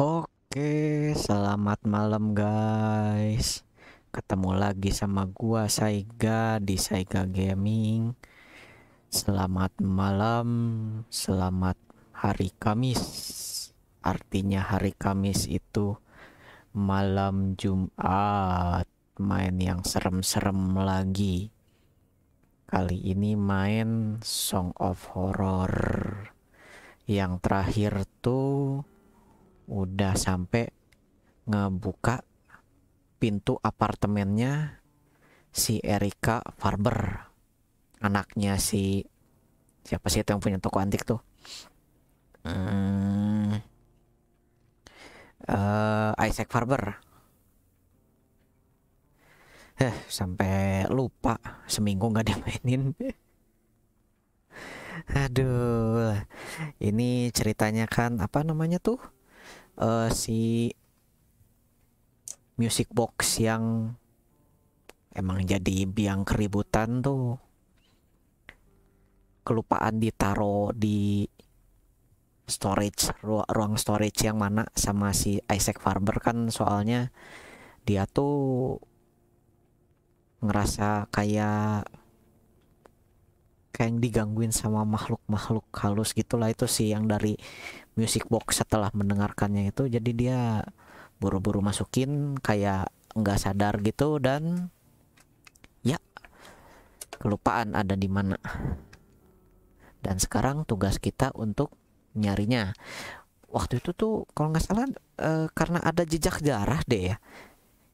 Oke, selamat malam guys. Ketemu lagi sama gua Saiga di Saiga Gaming. Selamat malam, selamat hari Kamis. Artinya hari Kamis itu malam Jumat. Main yang serem-serem lagi. Kali ini main Song of Horror. Yang terakhir tuh udah sampai ngebuka pintu apartemennya si Erika Farber anaknya si siapa sih itu yang punya toko antik tuh hmm, uh, Isaac Farber eh sampai lupa seminggu nggak dimainin aduh ini ceritanya kan apa namanya tuh uh, si music box yang emang jadi biang keributan tuh kelupaan ditaro di storage ru ruang storage yang mana sama si Isaac Farber kan soalnya dia tuh ngerasa kayak kayak yang digangguin sama makhluk-makhluk halus gitulah itu sih yang dari music box setelah mendengarkannya itu jadi dia buru-buru masukin kayak nggak sadar gitu dan ya kelupaan ada di mana dan sekarang tugas kita untuk nyarinya waktu itu tuh kalau nggak salah e, karena ada jejak darah deh ya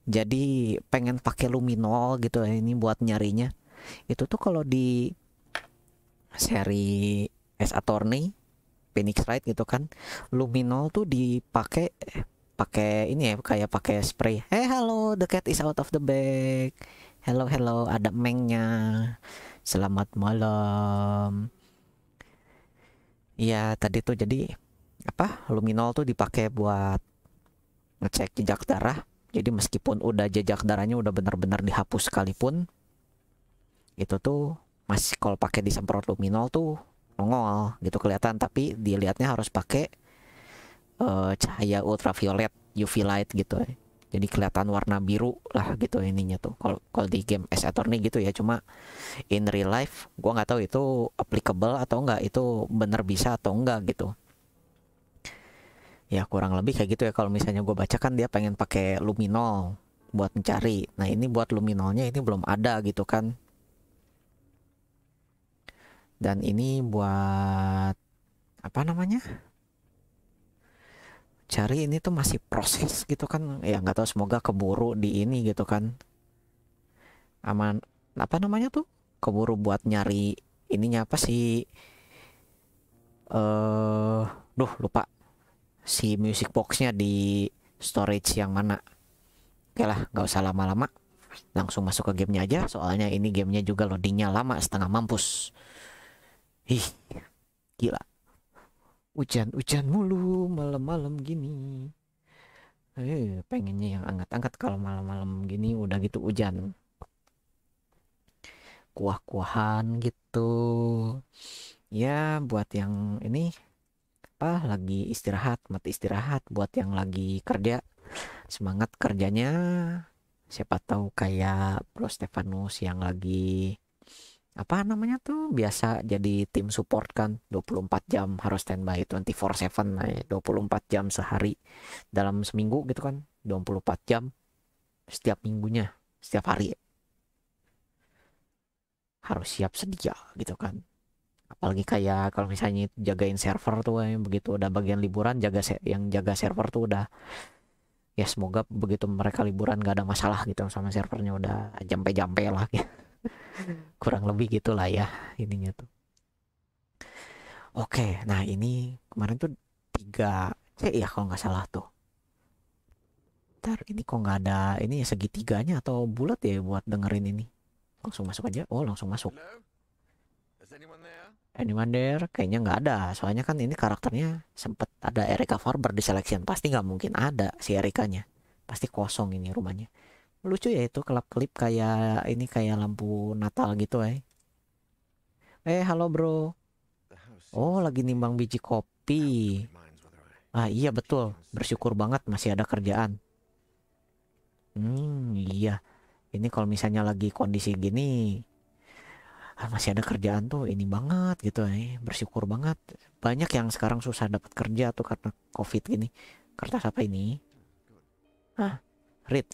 jadi pengen pakai luminol gitu ya, ini buat nyarinya itu tuh kalau di seri S Attorney Phoenix Wright gitu kan luminol tuh dipakai pakai ini ya kayak pakai spray eh halo the cat is out of the bag hello hello ada mengnya selamat malam Iya tadi tuh jadi apa luminol tuh dipakai buat ngecek jejak darah jadi meskipun udah jejak darahnya udah benar-benar dihapus sekalipun itu tuh masih kalau pakai disemprot luminol tuh nongol gitu kelihatan tapi dilihatnya harus pakai uh, cahaya ultraviolet UV light gitu ya. Jadi kelihatan warna biru lah gitu ininya tuh. Kalau kalau di game S Attorney gitu ya cuma in real life gua nggak tahu itu applicable atau enggak itu bener bisa atau enggak gitu. Ya kurang lebih kayak gitu ya kalau misalnya gue baca kan dia pengen pakai luminol buat mencari. Nah ini buat luminolnya ini belum ada gitu kan dan ini buat apa namanya cari ini tuh masih proses gitu kan ya nggak tahu semoga keburu di ini gitu kan aman apa namanya tuh keburu buat nyari ininya apa sih eh uh, duh lupa si music boxnya di storage yang mana oke lah nggak usah lama-lama langsung masuk ke gamenya aja soalnya ini gamenya juga loadingnya lama setengah mampus Ih, gila. Hujan-hujan mulu malam-malam gini. Eh, pengennya yang angkat angkat kalau malam-malam gini udah gitu hujan. Kuah-kuahan gitu. Ya, buat yang ini apa lagi istirahat, mati istirahat buat yang lagi kerja. Semangat kerjanya. Siapa tahu kayak Bro Stefanus yang lagi apa namanya tuh biasa jadi tim support kan 24 jam harus standby 24/7 24 jam sehari dalam seminggu gitu kan 24 jam setiap minggunya setiap hari harus siap sedia gitu kan apalagi kayak kalau misalnya jagain server tuh yang begitu udah bagian liburan jaga yang jaga server tuh udah ya semoga begitu mereka liburan gak ada masalah gitu sama servernya udah jampe-jampe lah gitu kurang lebih gitulah ya ininya tuh oke nah ini kemarin tuh tiga C ya kalau nggak salah tuh ntar ini kok nggak ada ini ya segitiganya atau bulat ya buat dengerin ini langsung masuk aja oh langsung masuk anyone there kayaknya nggak ada soalnya kan ini karakternya sempet ada Erika Farber di selection pasti nggak mungkin ada si Erikanya pasti kosong ini rumahnya lucu ya itu kelap-kelip kayak ini kayak lampu Natal gitu eh eh halo bro oh lagi nimbang biji kopi ah iya betul bersyukur banget masih ada kerjaan hmm iya ini kalau misalnya lagi kondisi gini ah, masih ada kerjaan tuh ini banget gitu eh bersyukur banget banyak yang sekarang susah dapat kerja tuh karena covid gini kertas apa ini ah read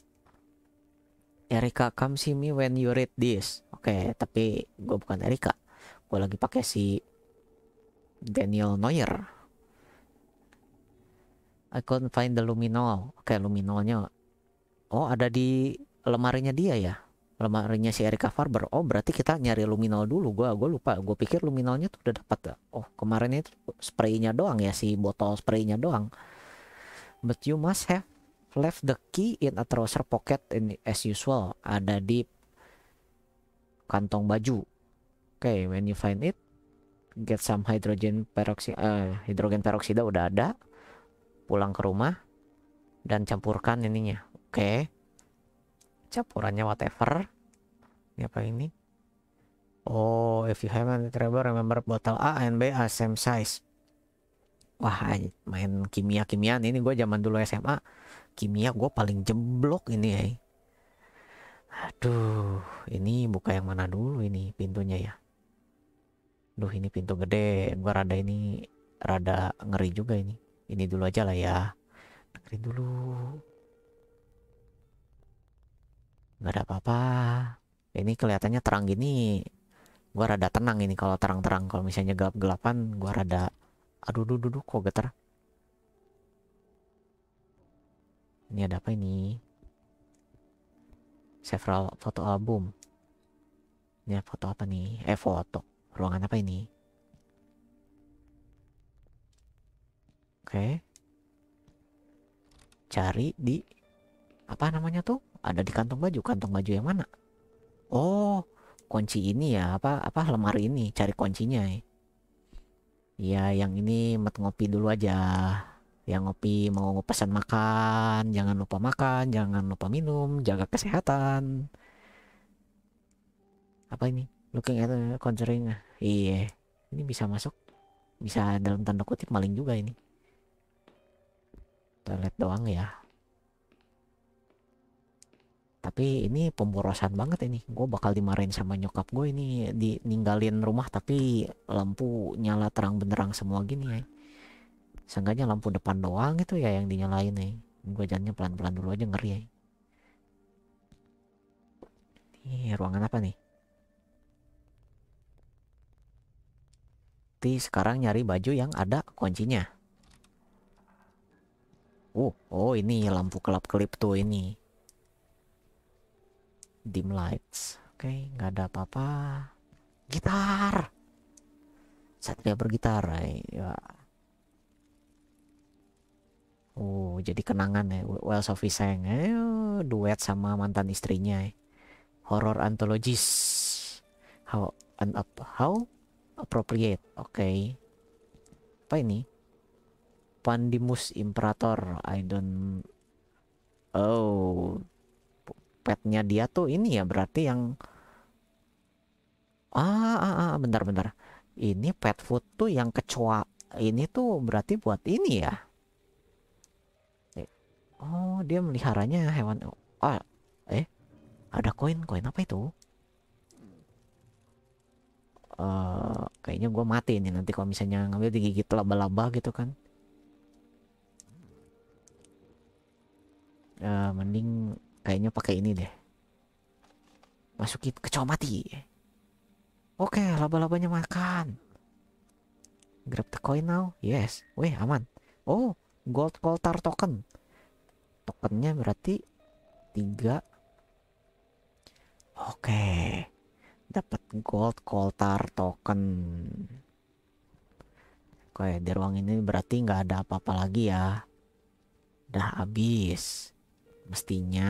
Erika come see me when you read this oke okay, tapi gue bukan Erika gue lagi pakai si Daniel Neuer I couldn't find the luminol oke okay, luminolnya oh ada di lemarinya dia ya lemarinya si Erika Farber. Oh berarti kita nyari luminol dulu. Gua lupa. Gue pikir luminolnya tuh udah dapat. Oh kemarin itu spraynya doang ya si botol spraynya doang. But you must have Left the key in a trouser pocket in as usual. Ada di kantong baju. Oke, okay, when you find it, get some hydrogen peroxide Uh, hidrogen peroksida udah ada. Pulang ke rumah dan campurkan ininya. Oke. Okay. Campurannya whatever. Ini apa ini? Oh, if you have any trouble remember botol A and B are same size. Wah, main kimia-kimian ini gue zaman dulu SMA kimia gue paling jeblok ini ya aduh ini buka yang mana dulu ini pintunya ya duh ini pintu gede gue rada ini rada ngeri juga ini ini dulu aja lah ya ngeri dulu nggak ada apa-apa ini kelihatannya terang gini gue rada tenang ini kalau terang-terang kalau misalnya gelap-gelapan gue rada aduh duh duh kok getar Ini ada apa ini? Several foto album. Ini foto apa nih? Eh foto. Ruangan apa ini? Oke. Cari di apa namanya tuh? Ada di kantong baju. Kantong baju yang mana? Oh, kunci ini ya apa apa lemari ini cari kuncinya ya iya, yang ini mat ngopi dulu aja yang ngopi mau pesan makan jangan lupa makan jangan lupa minum jaga kesehatan apa ini looking at conjuring iya ini bisa masuk bisa dalam tanda kutip maling juga ini toilet doang ya tapi ini pemborosan banget ini gue bakal dimarahin sama nyokap gue ini di ninggalin rumah tapi lampu nyala terang benderang semua gini ya seenggaknya lampu depan doang itu ya yang dinyalain nih ya. gue jalannya pelan-pelan dulu aja ngeri ya ini ruangan apa nih Tapi sekarang nyari baju yang ada kuncinya Uh, oh ini lampu kelap-kelip tuh ini dim lights oke okay, nggak ada apa-apa gitar dia bergitar eh, ya Oh, jadi kenangan ya. Well, Sophie Seng. Eh, duet sama mantan istrinya. Eh. Horror Anthologies How, an, how appropriate. Oke. Okay. Apa ini? Pandimus Imperator. I don't... Oh. Petnya dia tuh ini ya. Berarti yang... Ah, ah, ah bentar, bentar. Ini pet food tuh yang kecoa. Ini tuh berarti buat ini ya Oh, dia meliharanya hewan. Oh, eh, ada koin. Koin apa itu? Uh, kayaknya gue mati nih nanti kalau misalnya ngambil digigit laba-laba gitu kan. Uh, mending kayaknya pakai ini deh. Masukin kecoa mati. Oke, okay, laba-labanya makan. Grab the coin now. Yes. Weh, aman. Oh, gold goltar token tokennya berarti tiga oke dapat gold coltar token oke di ruang ini berarti nggak ada apa-apa lagi ya udah habis mestinya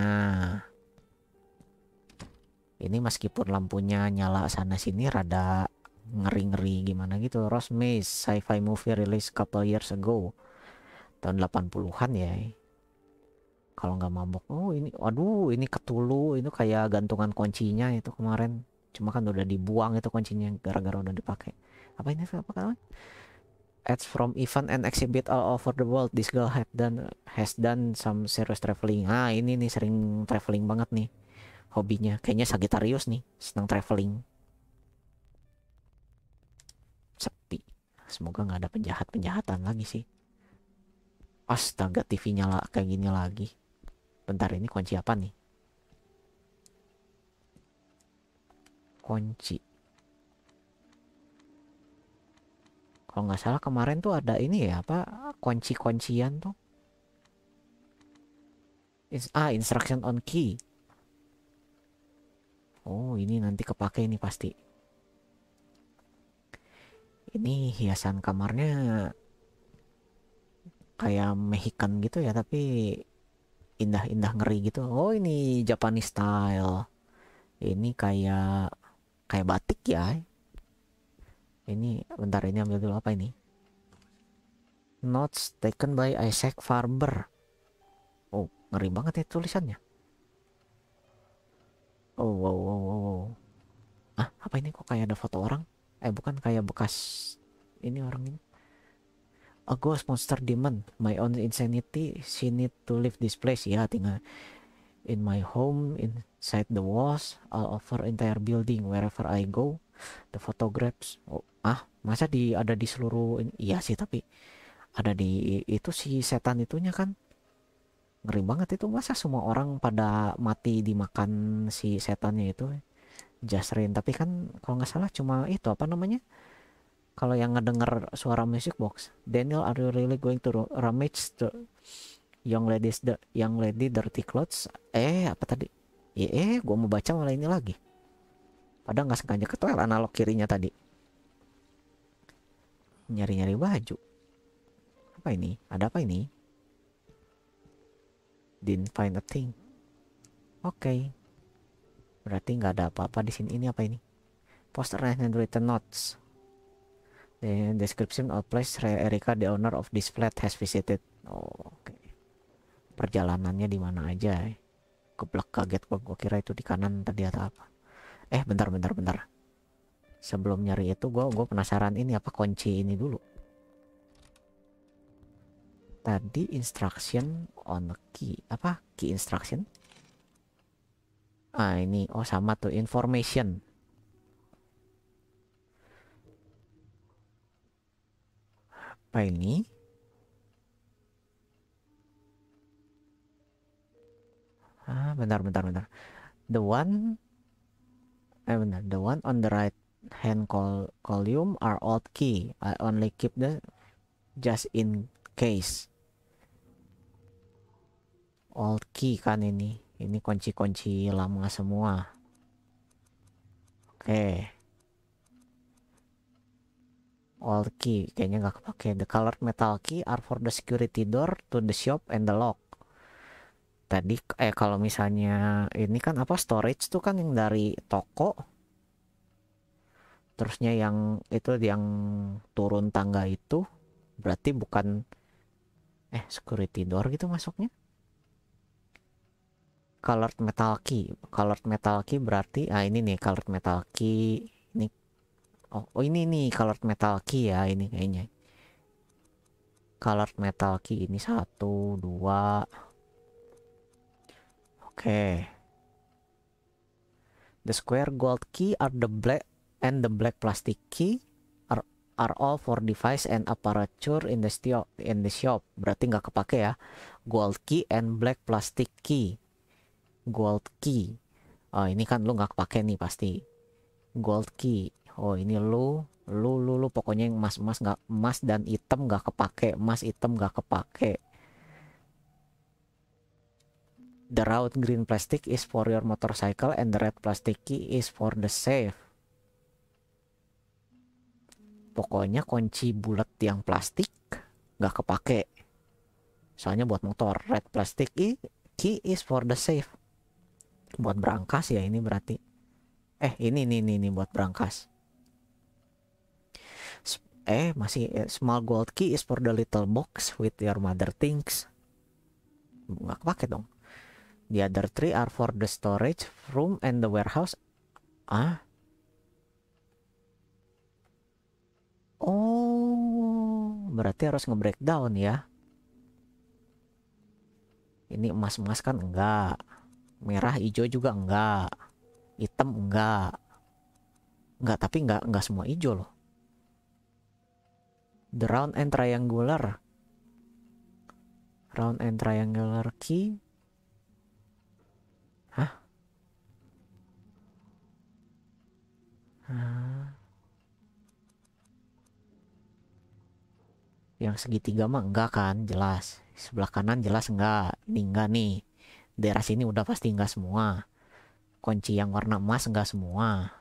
ini meskipun lampunya nyala sana sini rada ngeri-ngeri gimana gitu Rose Maze sci-fi movie release couple years ago tahun 80-an ya kalau nggak mabok oh ini waduh ini ketulu itu kayak gantungan kuncinya itu kemarin cuma kan udah dibuang itu kuncinya gara-gara udah dipakai apa ini apa kan ads from event and exhibit all over the world this girl had done has done some serious traveling ah ini nih sering traveling banget nih hobinya kayaknya Sagittarius nih senang traveling sepi semoga nggak ada penjahat penjahatan lagi sih astaga TV nyala kayak gini lagi Bentar ini kunci apa nih? Kunci. Kalau nggak salah kemarin tuh ada ini ya apa kunci-kuncian tuh. Is ah instruction on key. Oh ini nanti kepake ini pasti. Ini hiasan kamarnya kayak Mexican gitu ya tapi indah-indah ngeri gitu oh ini Japanese style ini kayak kayak batik ya ini bentar ini ambil dulu apa ini notes taken by Isaac Farber oh ngeri banget ya tulisannya oh wow wow wow, wow. ah apa ini kok kayak ada foto orang eh bukan kayak bekas ini orang ini A ghost monster demon. My own insanity. She need to leave this place. Ya, tinggal in my home, inside the walls, all over entire building, wherever I go. The photographs. Oh, ah, masa di ada di seluruh? Iya sih, tapi ada di itu si setan itunya kan ngeri banget itu masa semua orang pada mati dimakan si setannya itu Jasrin tapi kan kalau nggak salah cuma itu apa namanya kalau yang ngedenger suara music box Daniel are you really going to rummage the young ladies the young lady dirty clothes eh apa tadi iya, eh gue mau baca malah ini lagi padahal nggak sengaja ketuel analog kirinya tadi nyari-nyari baju apa ini ada apa ini didn't find a thing oke okay. berarti nggak ada apa-apa di sini ini apa ini poster handwritten notes The description of place Erika the owner of this flat has visited. Oh, oke. Okay. Perjalanannya di mana aja? Eh? Keblek kaget gua, gua kira itu di kanan tadi atau apa. Eh, bentar bentar bentar. Sebelum nyari itu gua gua penasaran ini apa kunci ini dulu. Tadi instruction on the key. Apa? Key instruction? Ah, ini oh sama tuh information apa ini? Ah, bentar, bentar, bentar. The one, eh bentar, the one on the right hand col column are old key. I only keep the just in case. Old key kan ini. Ini kunci-kunci lama semua. Oke. Okay all key kayaknya nggak kepake the colored metal key are for the security door to the shop and the lock tadi eh kalau misalnya ini kan apa storage tuh kan yang dari toko terusnya yang itu yang turun tangga itu berarti bukan eh security door gitu masuknya colored metal key colored metal key berarti ah ini nih colored metal key ini Oh, oh ini nih colored metal key ya ini kayaknya. Colored metal key ini satu, dua. Oke. Okay. The square gold key are the black and the black plastic key are are all for device and apparatus in the shop in the shop. Berarti nggak kepake ya. Gold key and black plastic key. Gold key. Oh, ini kan lu nggak kepake nih pasti. Gold key oh ini lu lu lu lu pokoknya yang emas emas nggak emas dan item nggak kepake emas item nggak kepake the round green plastic is for your motorcycle and the red plastic key is for the safe pokoknya kunci bulat yang plastik nggak kepake soalnya buat motor red plastic key, key is for the safe buat berangkas ya ini berarti eh ini ini ini ini buat berangkas eh masih eh, small gold key is for the little box with your mother things nggak kepake dong the other three are for the storage room and the warehouse ah oh berarti harus nge-breakdown ya ini emas-emas kan enggak merah hijau juga enggak hitam enggak enggak tapi enggak enggak semua hijau loh the round and triangular round and triangular key hah Hah? yang segitiga mah enggak kan jelas sebelah kanan jelas enggak ini enggak nih daerah sini udah pasti enggak semua kunci yang warna emas enggak semua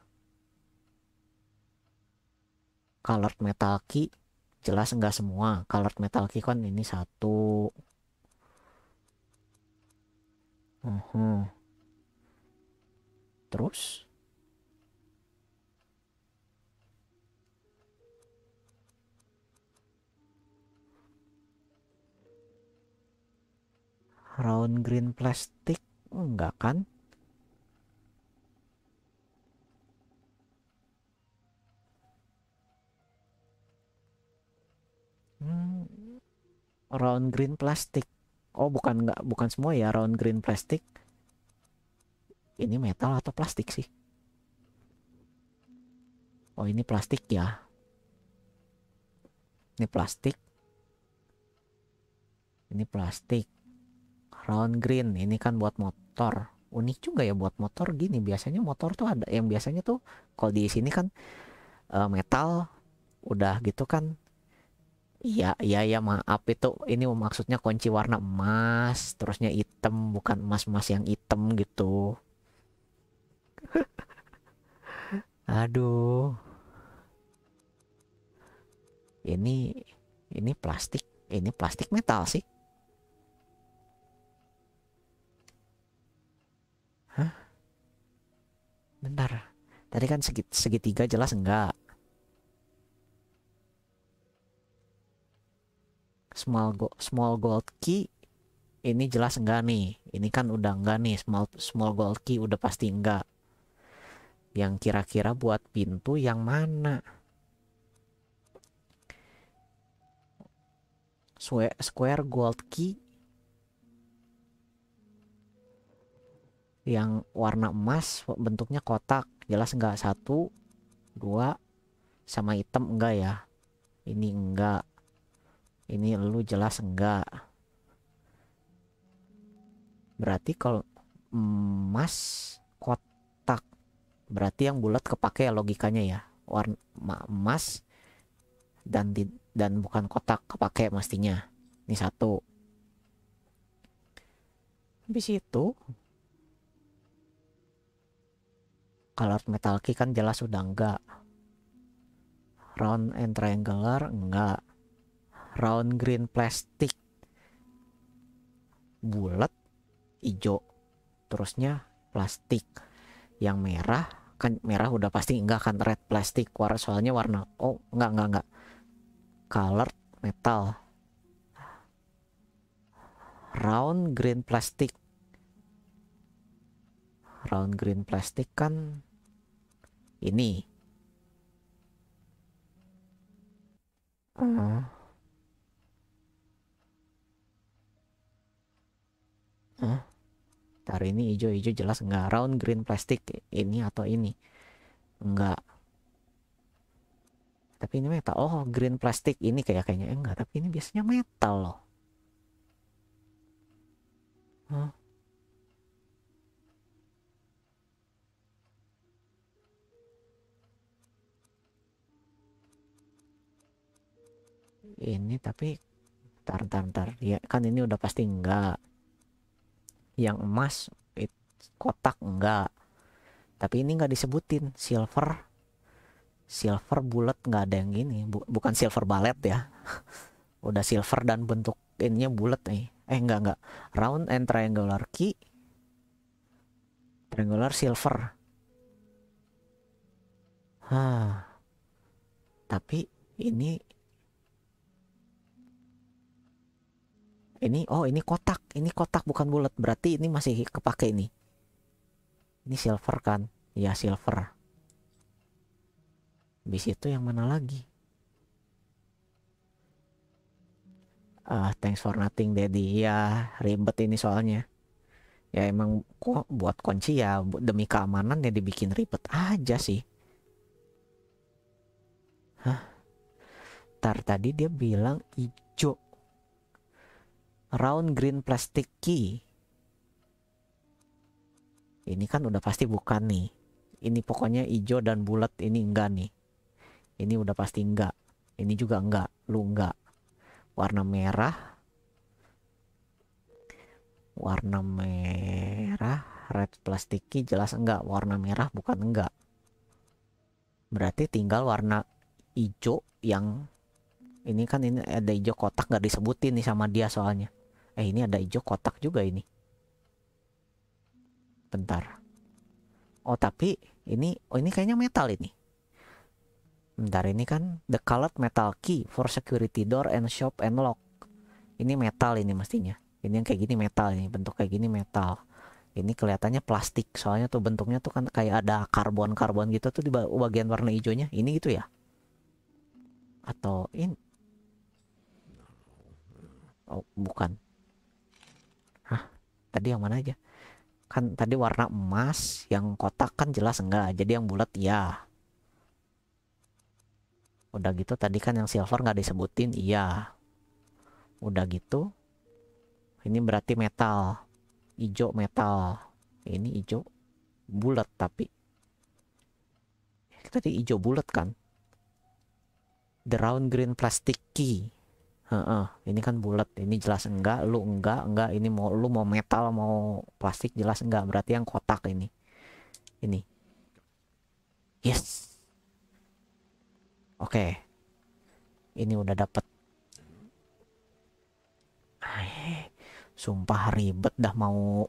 colored metal key jelas enggak semua colored metal kikon ini satu uh mhm. -huh. terus round green plastik enggak kan Hmm, round green plastik. Oh, bukan nggak bukan semua ya round green plastik. Ini metal atau plastik sih? Oh, ini plastik ya. Ini plastik. Ini plastik. Round green ini kan buat motor. Unik juga ya buat motor gini. Biasanya motor tuh ada yang biasanya tuh kalau di sini kan eh, metal udah gitu kan Iya, iya, iya, maaf itu ini maksudnya kunci warna emas, terusnya hitam, bukan emas-emas yang hitam gitu. Aduh. Ini ini plastik, ini plastik metal sih. Hah? Bentar. Tadi kan segit, segitiga jelas enggak? small go small gold key ini jelas enggak nih ini kan udah enggak nih small small gold key udah pasti enggak yang kira-kira buat pintu yang mana square gold key yang warna emas bentuknya kotak jelas enggak satu dua sama hitam enggak ya ini enggak ini lu jelas enggak berarti kalau emas kotak berarti yang bulat kepake logikanya ya warna emas dan di, dan bukan kotak kepake mestinya ini satu habis itu color metal key kan jelas sudah enggak round and triangular enggak round green plastik bulat hijau terusnya plastik yang merah kan merah udah pasti enggak kan red plastik warna soalnya warna oh enggak enggak enggak color metal round green plastik round green plastik kan ini uh. Hah? Tar ini hijau hijau jelas enggak round green plastik ini atau ini enggak tapi ini metal oh green plastik ini kayak kayaknya eh, enggak tapi ini biasanya metal loh Hah? ini tapi tar tar tar ya kan ini udah pasti enggak yang emas it, kotak enggak tapi ini enggak disebutin silver silver bulat enggak ada yang ini bukan silver ballet ya udah silver dan bentuk ininya bulat nih eh enggak enggak round and triangular key triangular silver Hah. tapi ini ini oh ini kotak ini kotak bukan bulat berarti ini masih kepake ini ini silver kan ya silver bis itu yang mana lagi uh, thanks for nothing daddy ya ribet ini soalnya ya emang kok buat kunci ya demi keamanan ya dibikin ribet aja sih Hah? Tar tadi dia bilang round green plastic key ini kan udah pasti bukan nih ini pokoknya hijau dan bulat ini enggak nih ini udah pasti enggak ini juga enggak lu enggak warna merah warna merah red plastic key jelas enggak warna merah bukan enggak berarti tinggal warna hijau yang ini kan ini ada hijau kotak nggak disebutin nih sama dia soalnya Eh ini ada hijau kotak juga ini. Bentar. Oh tapi ini oh ini kayaknya metal ini. Bentar ini kan the colored metal key for security door and shop and lock. Ini metal ini mestinya. Ini yang kayak gini metal ini bentuk kayak gini metal. Ini kelihatannya plastik soalnya tuh bentuknya tuh kan kayak ada karbon-karbon gitu tuh di bagian warna hijaunya. Ini gitu ya? Atau ini? Oh bukan tadi yang mana aja kan tadi warna emas yang kotak kan jelas enggak jadi yang bulat ya udah gitu tadi kan yang silver nggak disebutin iya udah gitu ini berarti metal hijau metal ini hijau bulat tapi tadi hijau bulat kan the round green plastic key Heeh, ini kan bulat, ini jelas enggak, lu enggak, enggak, ini mau lu mau metal mau plastik jelas enggak, berarti yang kotak ini. Ini. Yes. Oke. Okay. Ini udah dapet. sumpah ribet dah mau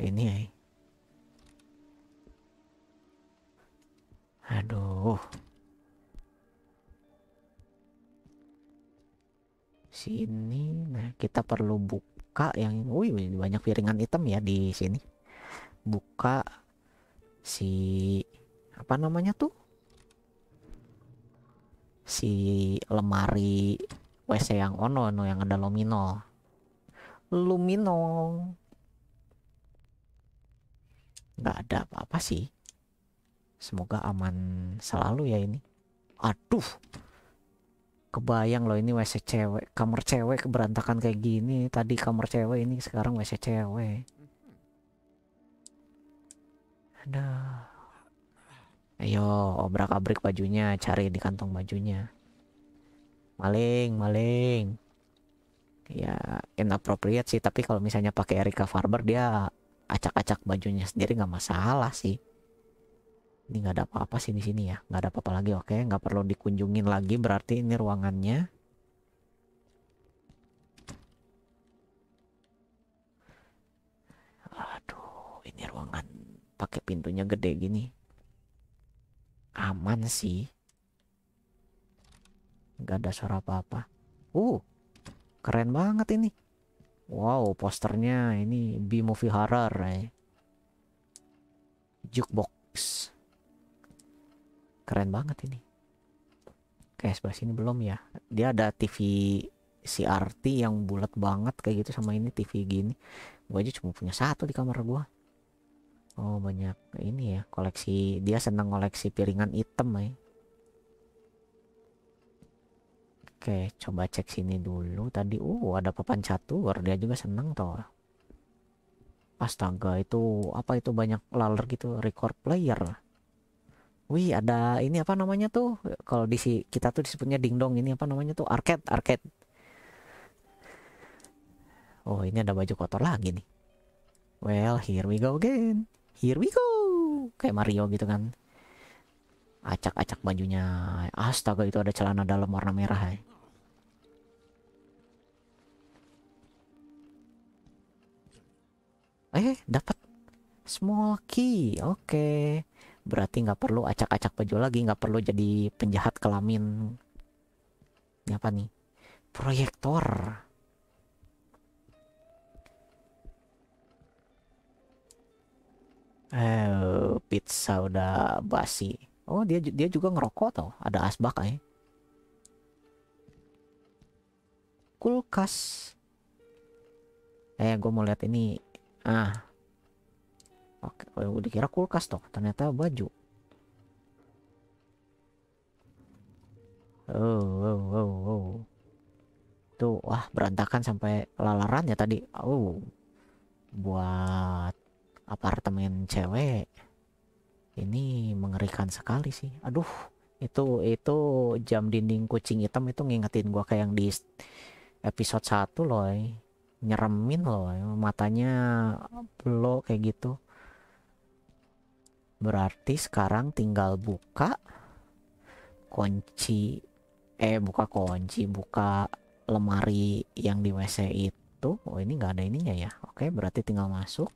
ini eh. Aduh. sini nah kita perlu buka yang wih banyak piringan hitam ya di sini buka si apa namanya tuh si lemari WC yang ono no yang ada lumino lumino nggak ada apa-apa sih semoga aman selalu ya ini aduh kebayang loh ini WC cewek kamar cewek berantakan kayak gini tadi kamar cewek ini sekarang WC cewek aduh ayo obrak abrik bajunya cari di kantong bajunya maling maling ya inappropriate sih tapi kalau misalnya pakai Erika Farber dia acak-acak bajunya sendiri nggak masalah sih ini nggak ada apa-apa sini sini ya nggak ada apa-apa lagi oke okay. nggak perlu dikunjungin lagi berarti ini ruangannya aduh ini ruangan pakai pintunya gede gini aman sih nggak ada suara apa-apa uh keren banget ini wow posternya ini B movie horror eh. jukebox keren banget ini kayak sebelah sini belum ya dia ada TV CRT yang bulat banget kayak gitu sama ini TV gini gua aja cuma punya satu di kamar gua. oh banyak ini ya koleksi dia senang koleksi piringan hitam ya Oke, coba cek sini dulu. Tadi, uh, ada papan catur. Dia juga seneng toh. Astaga, itu apa itu banyak laler gitu, record player. Wih ada ini apa namanya tuh kalau di si kita tuh disebutnya dingdong ini apa namanya tuh arcade arcade. Oh ini ada baju kotor lagi nih. Well here we go again. Here we go. Kayak Mario gitu kan. Acak-acak bajunya. Astaga itu ada celana dalam warna merah ya. Eh dapat small key. Oke. Okay berarti nggak perlu acak-acak baju lagi nggak perlu jadi penjahat kelamin ini apa nih proyektor eh pizza udah basi oh dia dia juga ngerokok tau ada asbak ya kulkas eh gue mau lihat ini ah Oke, udah oh, dikira kulkas toh, ternyata baju. Oh, oh, oh, oh. Tuh, wah berantakan sampai lalaran ya tadi. Oh, buat apartemen cewek ini mengerikan sekali sih. Aduh, itu itu jam dinding kucing hitam itu ngingetin gua kayak yang di episode 1 loh. Eh. Nyeremin loh, eh. matanya blok kayak gitu berarti sekarang tinggal buka kunci eh buka kunci buka lemari yang di WC itu oh ini nggak ada ininya ya oke berarti tinggal masuk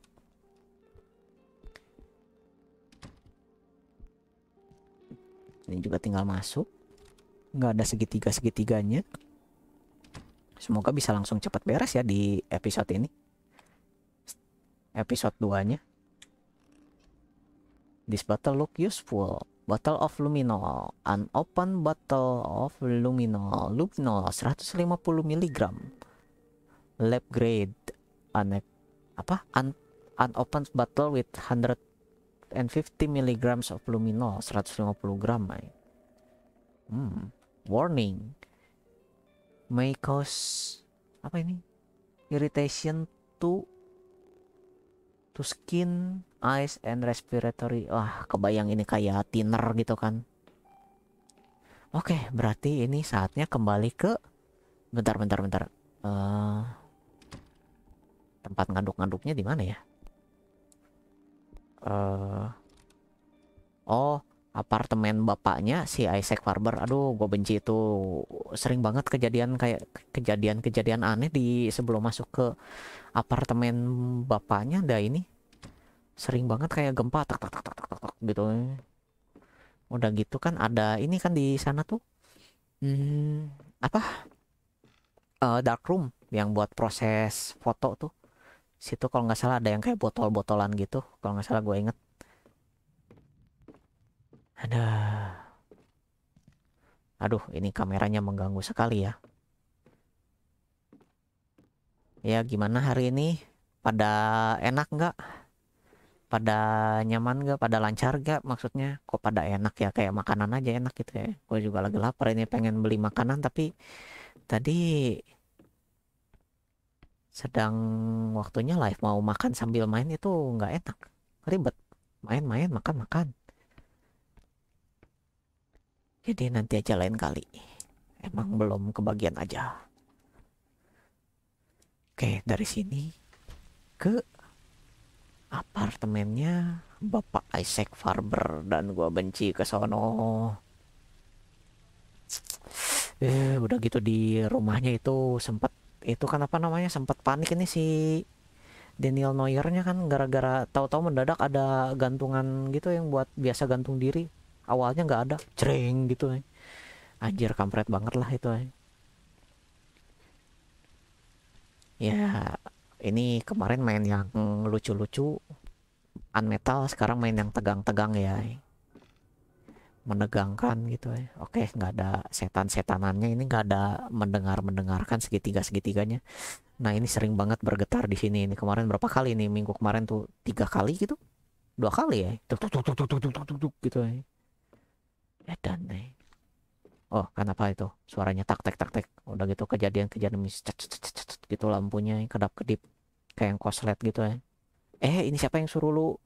ini juga tinggal masuk nggak ada segitiga segitiganya semoga bisa langsung cepat beres ya di episode ini episode 2 nya This bottle look useful. Bottle of Luminol. An open bottle of Luminol. Luminol 150 mg. Lab grade. An apa? an an open battle with 150 mg of Luminol 150 gram. Eh. Hmm. Warning. May cause apa ini? Irritation to to skin eyes and respiratory wah kebayang ini kayak thinner gitu kan oke okay, berarti ini saatnya kembali ke bentar bentar bentar uh, tempat ngaduk-ngaduknya di mana ya uh, oh apartemen bapaknya si Isaac Farber aduh gue benci itu sering banget kejadian kayak kejadian-kejadian aneh di sebelum masuk ke apartemen bapaknya dah ini sering banget kayak gempa tak tak tak tak tak tak, tak gitu udah gitu kan ada ini kan di sana tuh hmm, apa uh, dark room yang buat proses foto tuh situ kalau nggak salah ada yang kayak botol-botolan gitu kalau nggak salah gue inget ada aduh ini kameranya mengganggu sekali ya ya gimana hari ini pada enak nggak pada nyaman gak pada lancar gak maksudnya kok pada enak ya kayak makanan aja enak gitu ya gue juga lagi lapar ini pengen beli makanan tapi tadi sedang waktunya live mau makan sambil main itu nggak enak ribet main-main makan-makan jadi nanti aja lain kali emang belum kebagian aja oke dari sini ke apartemennya Bapak Isaac Farber dan gua benci ke sono. Eh, udah gitu di rumahnya itu sempat itu kan apa namanya sempat panik ini si Daniel Neuer-nya kan gara-gara tahu-tahu mendadak ada gantungan gitu yang buat biasa gantung diri awalnya nggak ada cereng gitu ya. anjir kampret banget lah itu eh. ya ya ini kemarin main yang lucu-lucu an metal. sekarang main yang tegang-tegang ya eh. menegangkan gitu ya oke nggak ada setan-setanannya ini nggak ada mendengar mendengarkan segitiga segitiganya nah ini sering banget bergetar di sini ini kemarin berapa kali nih minggu kemarin tuh tiga kali gitu dua kali ya tuk tuk tuk tuk tuk tuk tuk tuh gitu ya dan nih oh kenapa itu suaranya tak tak tak tak udah gitu kejadian-kejadian mis cet, cet, cet, cet, gitu lampunya yang kedap kedip kayak yang koslet gitu ya eh ini siapa yang suruh lu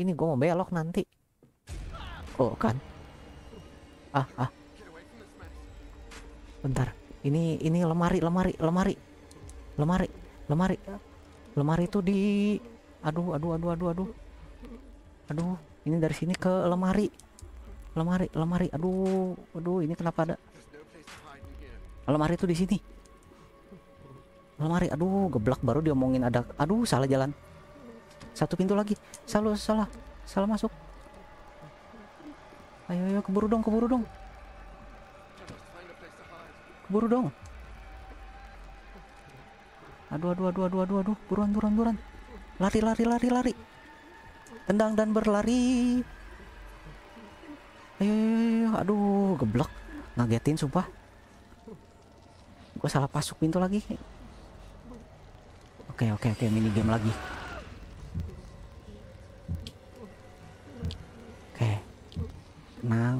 ini gue mau belok nanti oh kan ah ah bentar ini ini lemari lemari lemari lemari lemari lemari itu di aduh aduh aduh aduh aduh aduh ini dari sini ke lemari lemari lemari aduh aduh ini kenapa ada lemari itu di sini lemari aduh geblak baru diomongin ada aduh salah jalan satu pintu lagi salah salah salah masuk ayo ayo keburu dong keburu dong keburu dong aduh aduh aduh aduh aduh aduh buruan buruan buruan lari lari lari lari tendang dan berlari ayo, eh, aduh geblek ngagetin sumpah gue salah pasuk pintu lagi oke oke oke mini game lagi oke tenang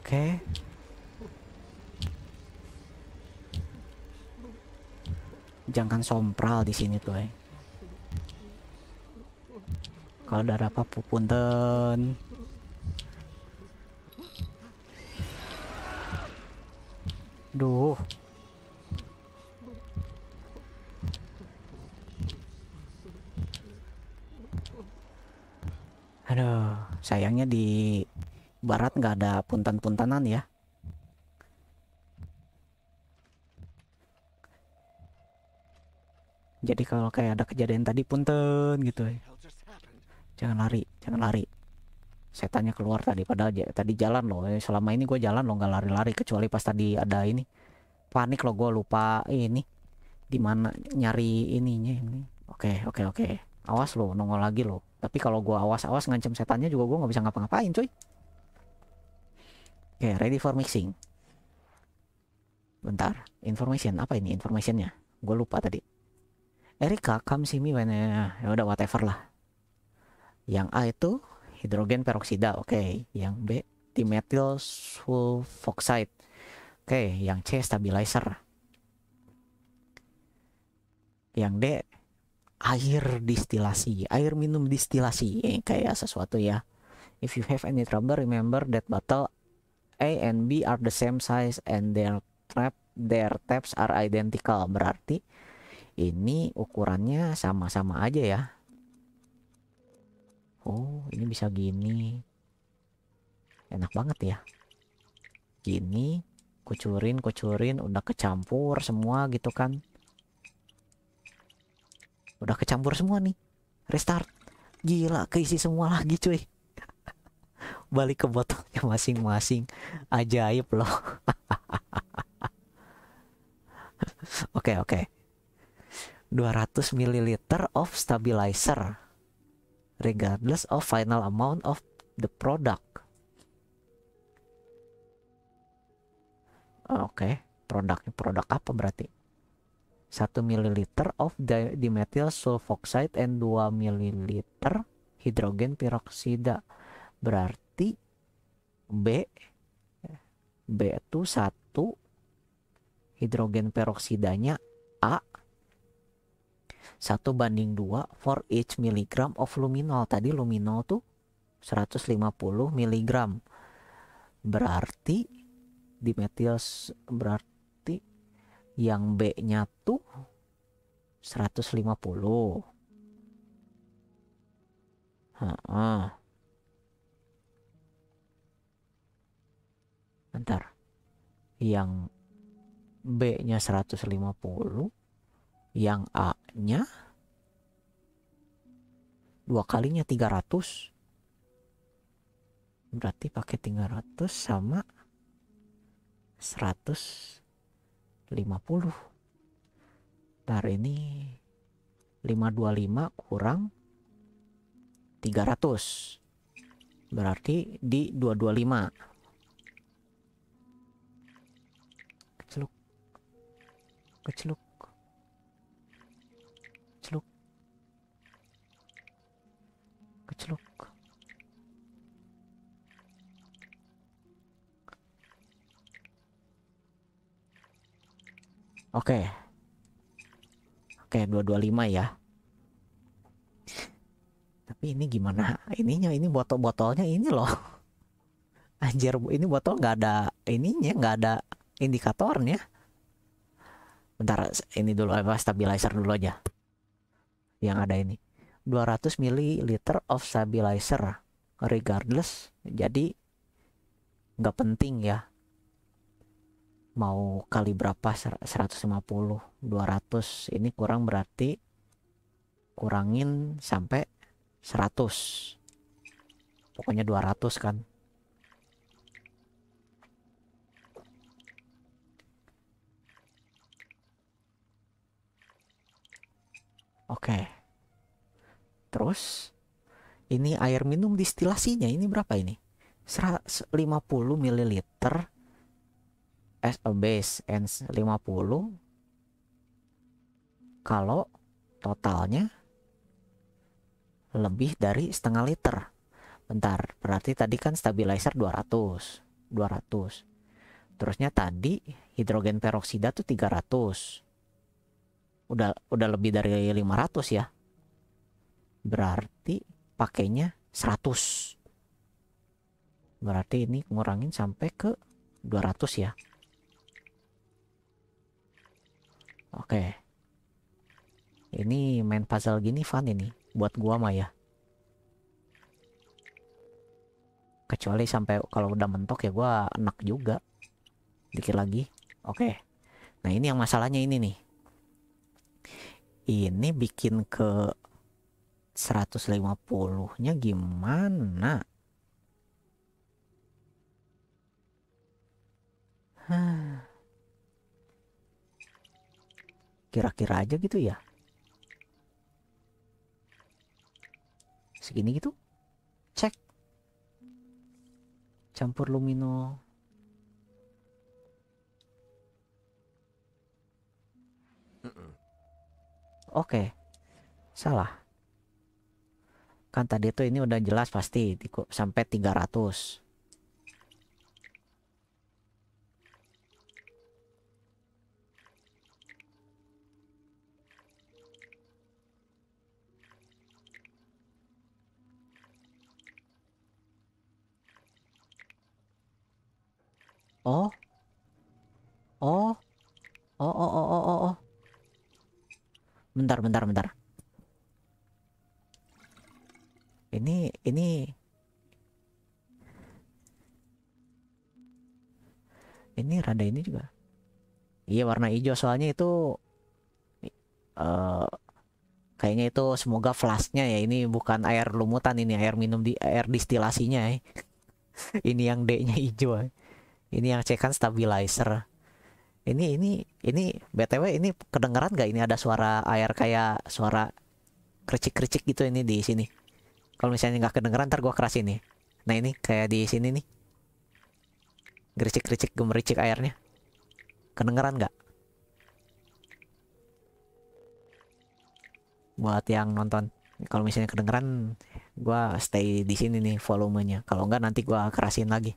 oke jangan sompral di sini tuh eh kalau ada apa pupunten duh aduh sayangnya di barat nggak ada puntan-puntanan ya jadi kalau kayak ada kejadian tadi punten gitu ya jangan lari jangan lari setannya keluar tadi padahal tadi jalan loh eh, selama ini gue jalan loh nggak lari-lari kecuali pas tadi ada ini panik loh gue lupa ini di mana nyari ininya ini oke oke oke awas lo nongol lagi lo tapi kalau gue awas-awas ngancem setannya juga gue nggak bisa ngapa-ngapain cuy oke ready for mixing bentar information apa ini informationnya gue lupa tadi Erika come see me when eh, ya udah whatever lah yang A itu hidrogen peroksida, oke. Okay. Yang B dimethyl sulfoxide. Oke, okay. yang C stabilizer. Yang D air distilasi, air minum distilasi eh, kayak sesuatu ya. If you have any trouble, remember that bottle A and B are the same size and their trap their taps are identical. Berarti ini ukurannya sama-sama aja ya oh ini bisa gini enak banget ya gini kucurin kucurin udah kecampur semua gitu kan udah kecampur semua nih restart gila keisi semua lagi cuy balik ke botolnya masing-masing ajaib loh oke oke okay, okay. 200 ml of stabilizer regardless of final amount of the product. Ah, oke, okay. produknya produk apa berarti? 1 ml of dimethyl sulfoxide and 2 ml hidrogen peroksida. Berarti B B itu 1 hidrogen peroksidanya A 1 banding 2 for each milligram of luminol. Tadi luminol tuh 150 mg. Berarti di metil berarti yang B-nya tuh 150. Ha Bentar. Yang B-nya 150 yang A-nya dua kalinya 300 berarti pakai 300 sama 150 ntar ini 525 kurang 300 berarti di 225 keceluk keceluk kecelok. Oke. Okay. Oke, okay, 225 ya. Tapi ini gimana? Ininya ini botol-botolnya ini loh. Anjir, ini botol nggak ada ininya, nggak ada indikatornya. Bentar, ini dulu apa stabilizer dulu aja. Yang ada ini. 200 ml of stabilizer regardless jadi nggak penting ya mau kali berapa 150 200 ini kurang berarti kurangin sampai 100 pokoknya 200 kan oke okay. Terus ini air minum distilasinya ini berapa ini? 150 ml as a base and 50 kalau totalnya lebih dari setengah liter. Bentar, berarti tadi kan stabilizer 200, 200. Terusnya tadi hidrogen peroksida tuh 300. Udah udah lebih dari 500 ya berarti pakainya 100 berarti ini ngurangin sampai ke 200 ya oke ini main puzzle gini fun ini buat gua mah ya kecuali sampai kalau udah mentok ya gua enak juga dikit lagi oke nah ini yang masalahnya ini nih ini bikin ke 150-nya gimana? Kira-kira aja gitu ya. Segini gitu. Cek. Campur lumino. Oke. Okay. Salah kan tadi tuh ini udah jelas pasti sampai 300 Oh. Oh. Oh, oh, oh, oh, oh. Bentar, bentar, bentar. ini ini ini rada ini juga iya warna hijau soalnya itu uh, kayaknya itu semoga flashnya ya ini bukan air lumutan ini air minum di air distilasinya ya. ini yang D nya hijau ya. ini yang C kan stabilizer ini ini ini btw ini kedengeran gak ini ada suara air kayak suara kericik-kericik gitu ini di sini kalau misalnya nggak kedengeran ntar gue keras ini. Nah ini kayak di sini nih. Gericik-gericik gemericik airnya. Kedengeran nggak? Buat yang nonton. Kalau misalnya kedengeran gue stay di sini nih volumenya. Kalau nggak nanti gue kerasin lagi.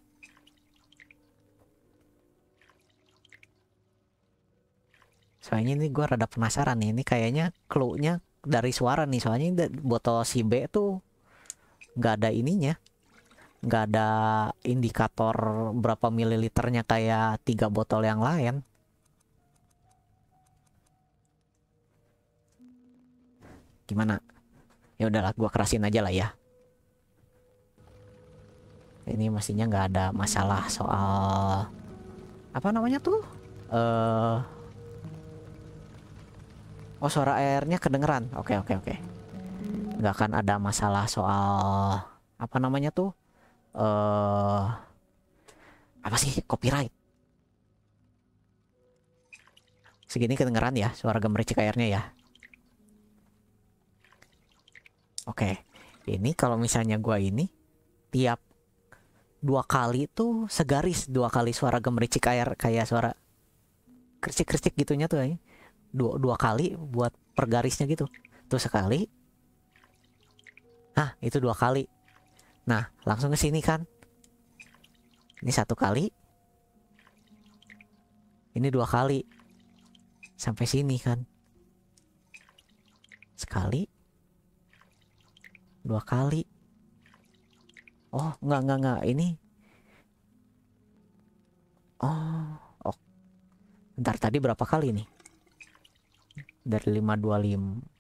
Soalnya ini gue rada penasaran nih. Ini kayaknya clue-nya dari suara nih. Soalnya ini botol si B tuh nggak ada ininya nggak ada indikator berapa mililiternya kayak tiga botol yang lain gimana ya udahlah gua kerasin aja lah ya ini mestinya nggak ada masalah soal apa namanya tuh uh... oh suara airnya kedengeran oke okay, oke okay, oke okay nggak akan ada masalah soal apa namanya tuh uh, apa sih copyright segini kedengeran ya suara gemericik airnya ya oke okay. ini kalau misalnya gua ini tiap dua kali tuh segaris dua kali suara gemericik air kayak suara kercik-kercik gitunya tuh ya. dua dua kali buat pergarisnya gitu tuh sekali Nah, itu dua kali. Nah, langsung ke sini kan. Ini satu kali. Ini dua kali. Sampai sini kan. Sekali. Dua kali. Oh, enggak, enggak, enggak. Ini. Oh, oh. Bentar, tadi berapa kali nih? Dari 525.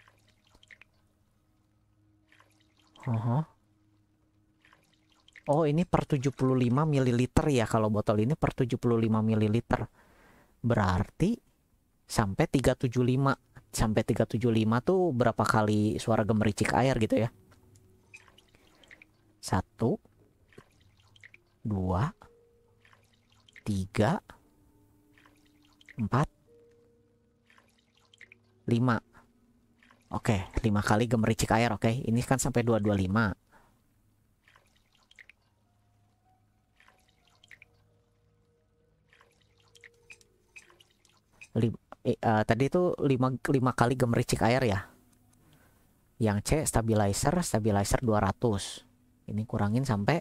Uh -huh. Oh ini per 75 ml ya kalau botol ini per 75 ml. Berarti sampai 375 sampai 375 tuh berapa kali suara gemericik air gitu ya. Satu, dua, tiga, empat, lima. Oke, okay, 5 kali gemericik air, oke. Okay. Ini kan sampai 225. Lim, uh, tadi itu 5, 5 kali gemericik air ya. Yang C stabilizer, stabilizer 200. Ini kurangin sampai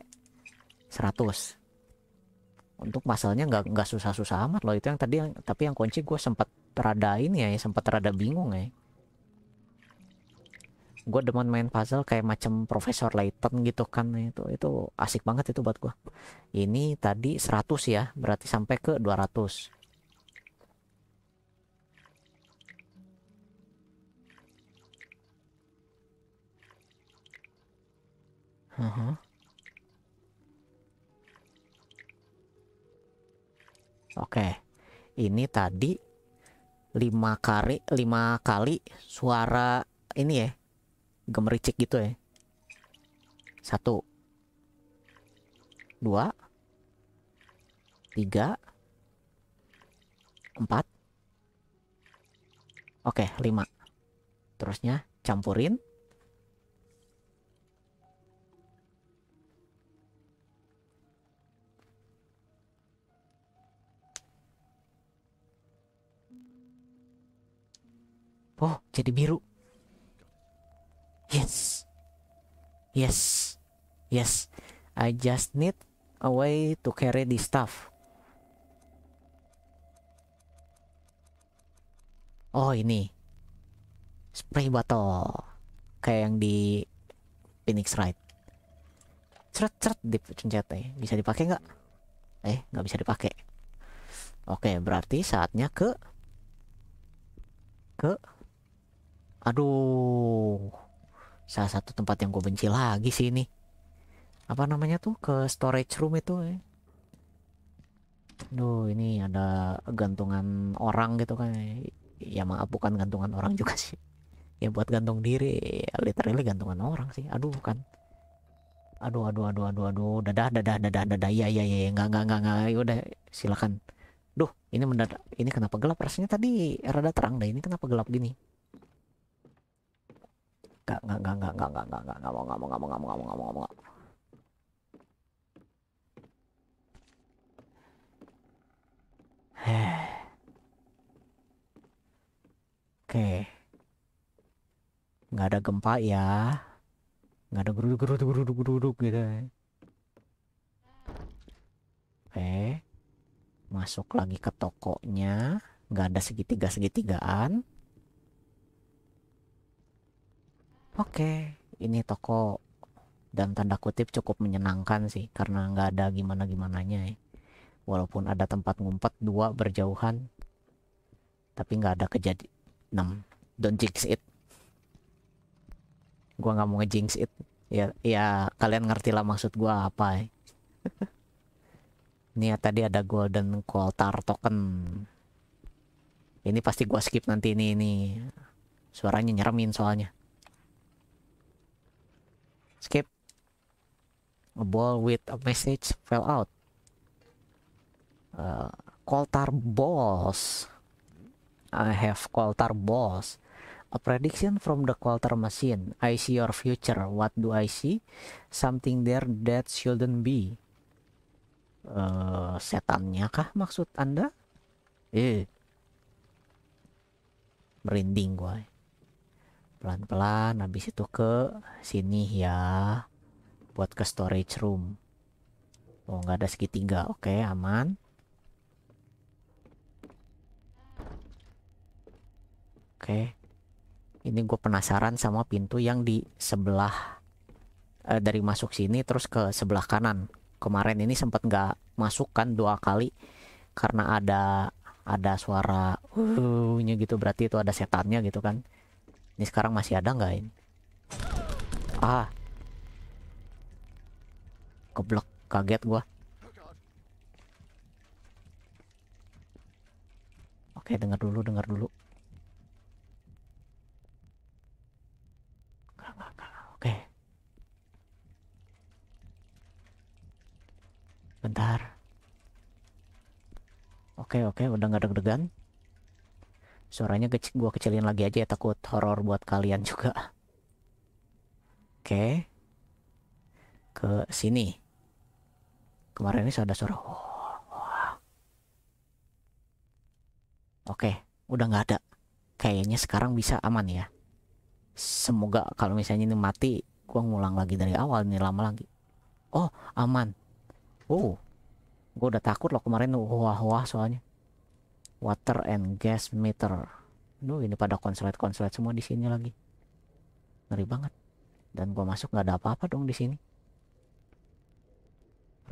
100. Untuk masalahnya nggak nggak susah-susah amat loh itu yang tadi yang tapi yang kunci gue sempat rada ini ya sempat rada bingung ya gue demen main puzzle kayak macam Profesor Layton gitu kan itu itu asik banget itu buat gue ini tadi 100 ya berarti sampai ke 200 Uh -huh. Oke. Okay. Ini tadi lima kali lima kali suara ini ya gemericik gitu ya satu dua tiga empat oke lima terusnya campurin Oh, jadi biru. Yes. Yes. Yes. I just need a way to carry this stuff. Oh ini. Spray bottle. Kayak yang di Phoenix Wright. Ceret ceret dipencet eh. Bisa dipakai nggak? Eh nggak bisa dipakai. Oke berarti saatnya ke ke aduh salah satu tempat yang gue benci lagi sih ini apa namanya tuh ke storage room itu ya. Duh ini ada gantungan orang gitu kan eh. ya maaf bukan gantungan orang hmm. juga sih ya buat gantung diri ya, literally gantungan orang sih aduh kan aduh aduh aduh aduh aduh dadah dadah dadah dadah iya iya iya, iya. nggak nggak nggak nggak ya udah silakan duh ini mendadak ini kenapa gelap rasanya tadi rada terang deh ini kenapa gelap gini nggak nggak nggak nggak nggak nggak nggak nggak nggak enggak, nggak enggak, nggak enggak, nggak enggak, nggak enggak, nggak enggak, nggak enggak, enggak, nggak ada gempa ya, nggak ada geruduk geruduk geruduk geruduk gitu. Oke, masuk lagi ke tokonya, nggak ada segitiga segitigaan. Oke, ini toko dan tanda kutip cukup menyenangkan sih karena nggak ada gimana-gimananya ya. Walaupun ada tempat ngumpet dua berjauhan, tapi nggak ada kejadian. 6. Don't jinx it. Gua nggak mau ngejinx it. Ya, ya kalian ngerti lah maksud gua apa ya. Ini ya tadi ada golden coltar token. Ini pasti gua skip nanti ini ini. Suaranya nyeremin soalnya. Skip. A ball with a message fell out. Uh, Coltar balls. I have Coltar balls. A prediction from the Coltar machine. I see your future. What do I see? Something there that shouldn't be. Uh, setannya kah maksud anda? Eh. Merinding gue pelan-pelan habis itu ke sini ya buat ke storage room oh nggak ada segitiga oke aman oke ini gue penasaran sama pintu yang di sebelah eh, dari masuk sini terus ke sebelah kanan kemarin ini sempat nggak masukkan dua kali karena ada ada suara uh gitu berarti itu ada setannya gitu kan ini sekarang masih ada nggak ini ah keblek kaget gua oke dengar dulu dengar dulu oke bentar oke oke udah nggak deg-degan Suaranya kecil, gue kecilin lagi aja ya takut horor buat kalian juga. Oke. Ke sini. Kemarin ini sudah suara. Oke, udah nggak ada. Kayaknya sekarang bisa aman ya. Semoga kalau misalnya ini mati, gue ngulang lagi dari awal nih lama lagi. Oh, aman. Oh, gue udah takut loh kemarin wah-wah soalnya water and gas meter Duh, ini pada konslet-konslet semua di sini lagi ngeri banget dan gua masuk nggak ada apa-apa dong di sini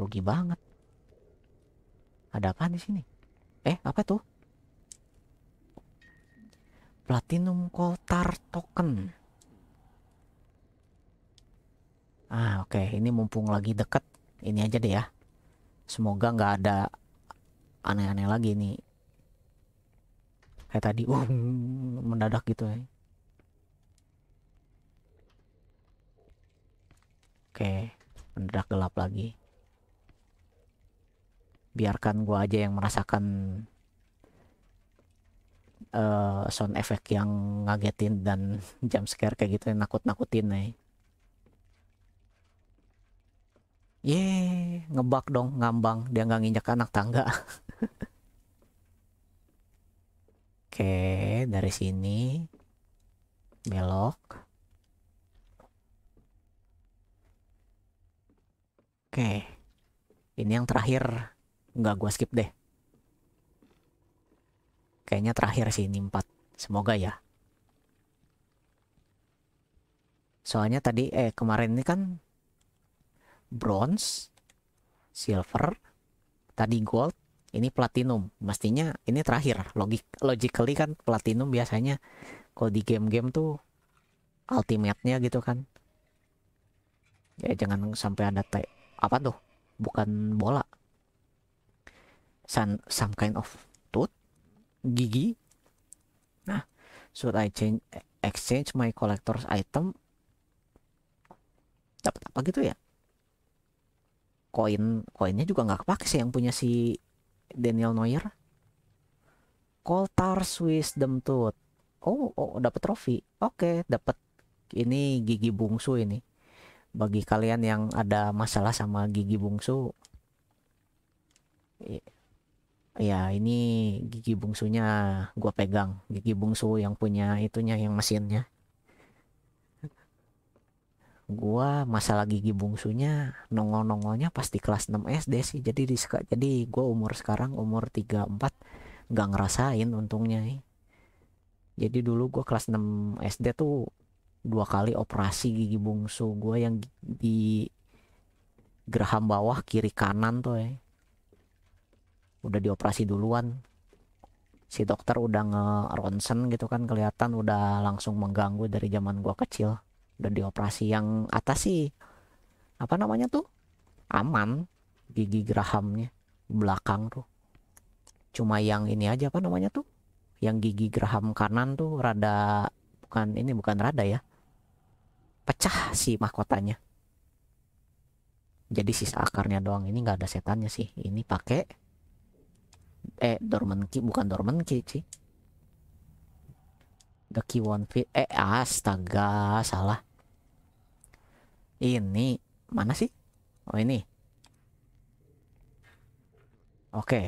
rugi banget ada apa di sini eh apa tuh platinum Coltar token ah oke okay. ini mumpung lagi deket ini aja deh ya semoga nggak ada aneh-aneh lagi nih kayak tadi uh mendadak gitu ya oke mendadak gelap lagi biarkan gua aja yang merasakan uh, sound effect yang ngagetin dan jump scare kayak gitu yang nakut-nakutin nih. Eh. Ye, ngebak dong ngambang dia nggak nginjak anak tangga. Oke, dari sini belok. Oke. Ini yang terakhir. nggak gue skip deh. Kayaknya terakhir sih ini 4. Semoga ya. Soalnya tadi eh kemarin ini kan bronze, silver, tadi gold, ini platinum mestinya ini terakhir logik logically kan platinum biasanya kalau di game-game tuh ultimate-nya gitu kan ya jangan sampai ada te apa tuh bukan bola some, some kind of tooth gigi nah should I change exchange my collector's item dapat apa gitu ya koin koinnya juga nggak kepake sih yang punya si Daniel Neuer Koltar Swiss Demtut oh oh, oh dapat trofi oke okay, dapat ini gigi bungsu ini bagi kalian yang ada masalah sama gigi bungsu ya ini gigi bungsunya gua pegang gigi bungsu yang punya itunya yang mesinnya gua masalah gigi bungsunya nongol-nongolnya pasti di kelas 6 SD sih jadi di jadi gua umur sekarang umur 34 nggak ngerasain untungnya nih. jadi dulu gua kelas 6 SD tuh dua kali operasi gigi bungsu gua yang di geraham bawah kiri kanan tuh ya udah dioperasi duluan si dokter udah ngeronsen gitu kan kelihatan udah langsung mengganggu dari zaman gua kecil dan dioperasi yang atas sih apa namanya tuh aman gigi gerahamnya belakang tuh cuma yang ini aja apa namanya tuh yang gigi geraham kanan tuh rada bukan ini bukan rada ya pecah si mahkotanya jadi sisa akarnya doang ini nggak ada setannya sih ini pakai eh ki bukan ki sih the key one fit eh astaga salah ini mana sih oh ini oke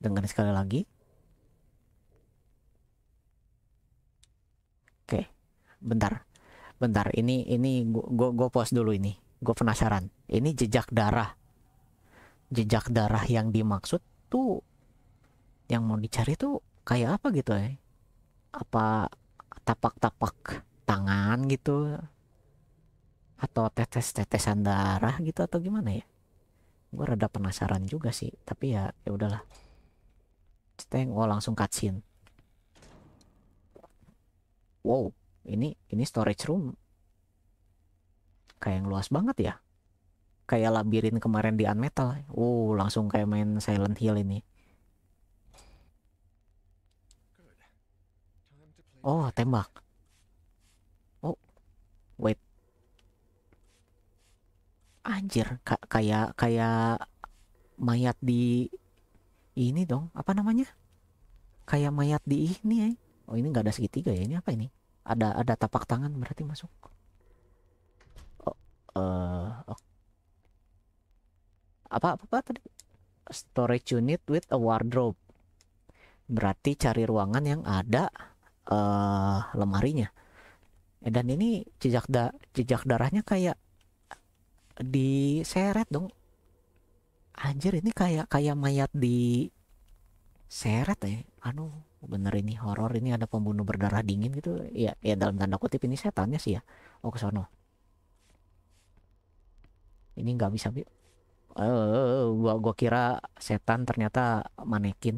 dengan sekali lagi oke bentar bentar ini ini gua gua post dulu ini gue penasaran ini jejak darah jejak darah yang dimaksud tuh yang mau dicari tuh kayak apa gitu ya apa tapak-tapak tangan gitu atau tetes-tetesan darah gitu atau gimana ya gue rada penasaran juga sih tapi ya ya udahlah ceteng oh langsung cutscene wow ini ini storage room kayak yang luas banget ya kayak labirin kemarin di Unmetal wow langsung kayak main Silent Hill ini oh tembak oh wait anjir kak kayak kayak mayat di ini dong apa namanya kayak mayat di ini ya oh ini nggak ada segitiga ya ini apa ini ada ada tapak tangan berarti masuk oh, uh, oh. Apa, apa apa tadi storage unit with a wardrobe berarti cari ruangan yang ada uh, lemarinya dan ini jejak da jejak darahnya kayak diseret dong anjir ini kayak kayak mayat di seret ya anu bener ini horor ini ada pembunuh berdarah dingin gitu ya ya dalam tanda kutip ini setannya sih ya oh kesono ini nggak bisa bi uh, gua gua kira setan ternyata manekin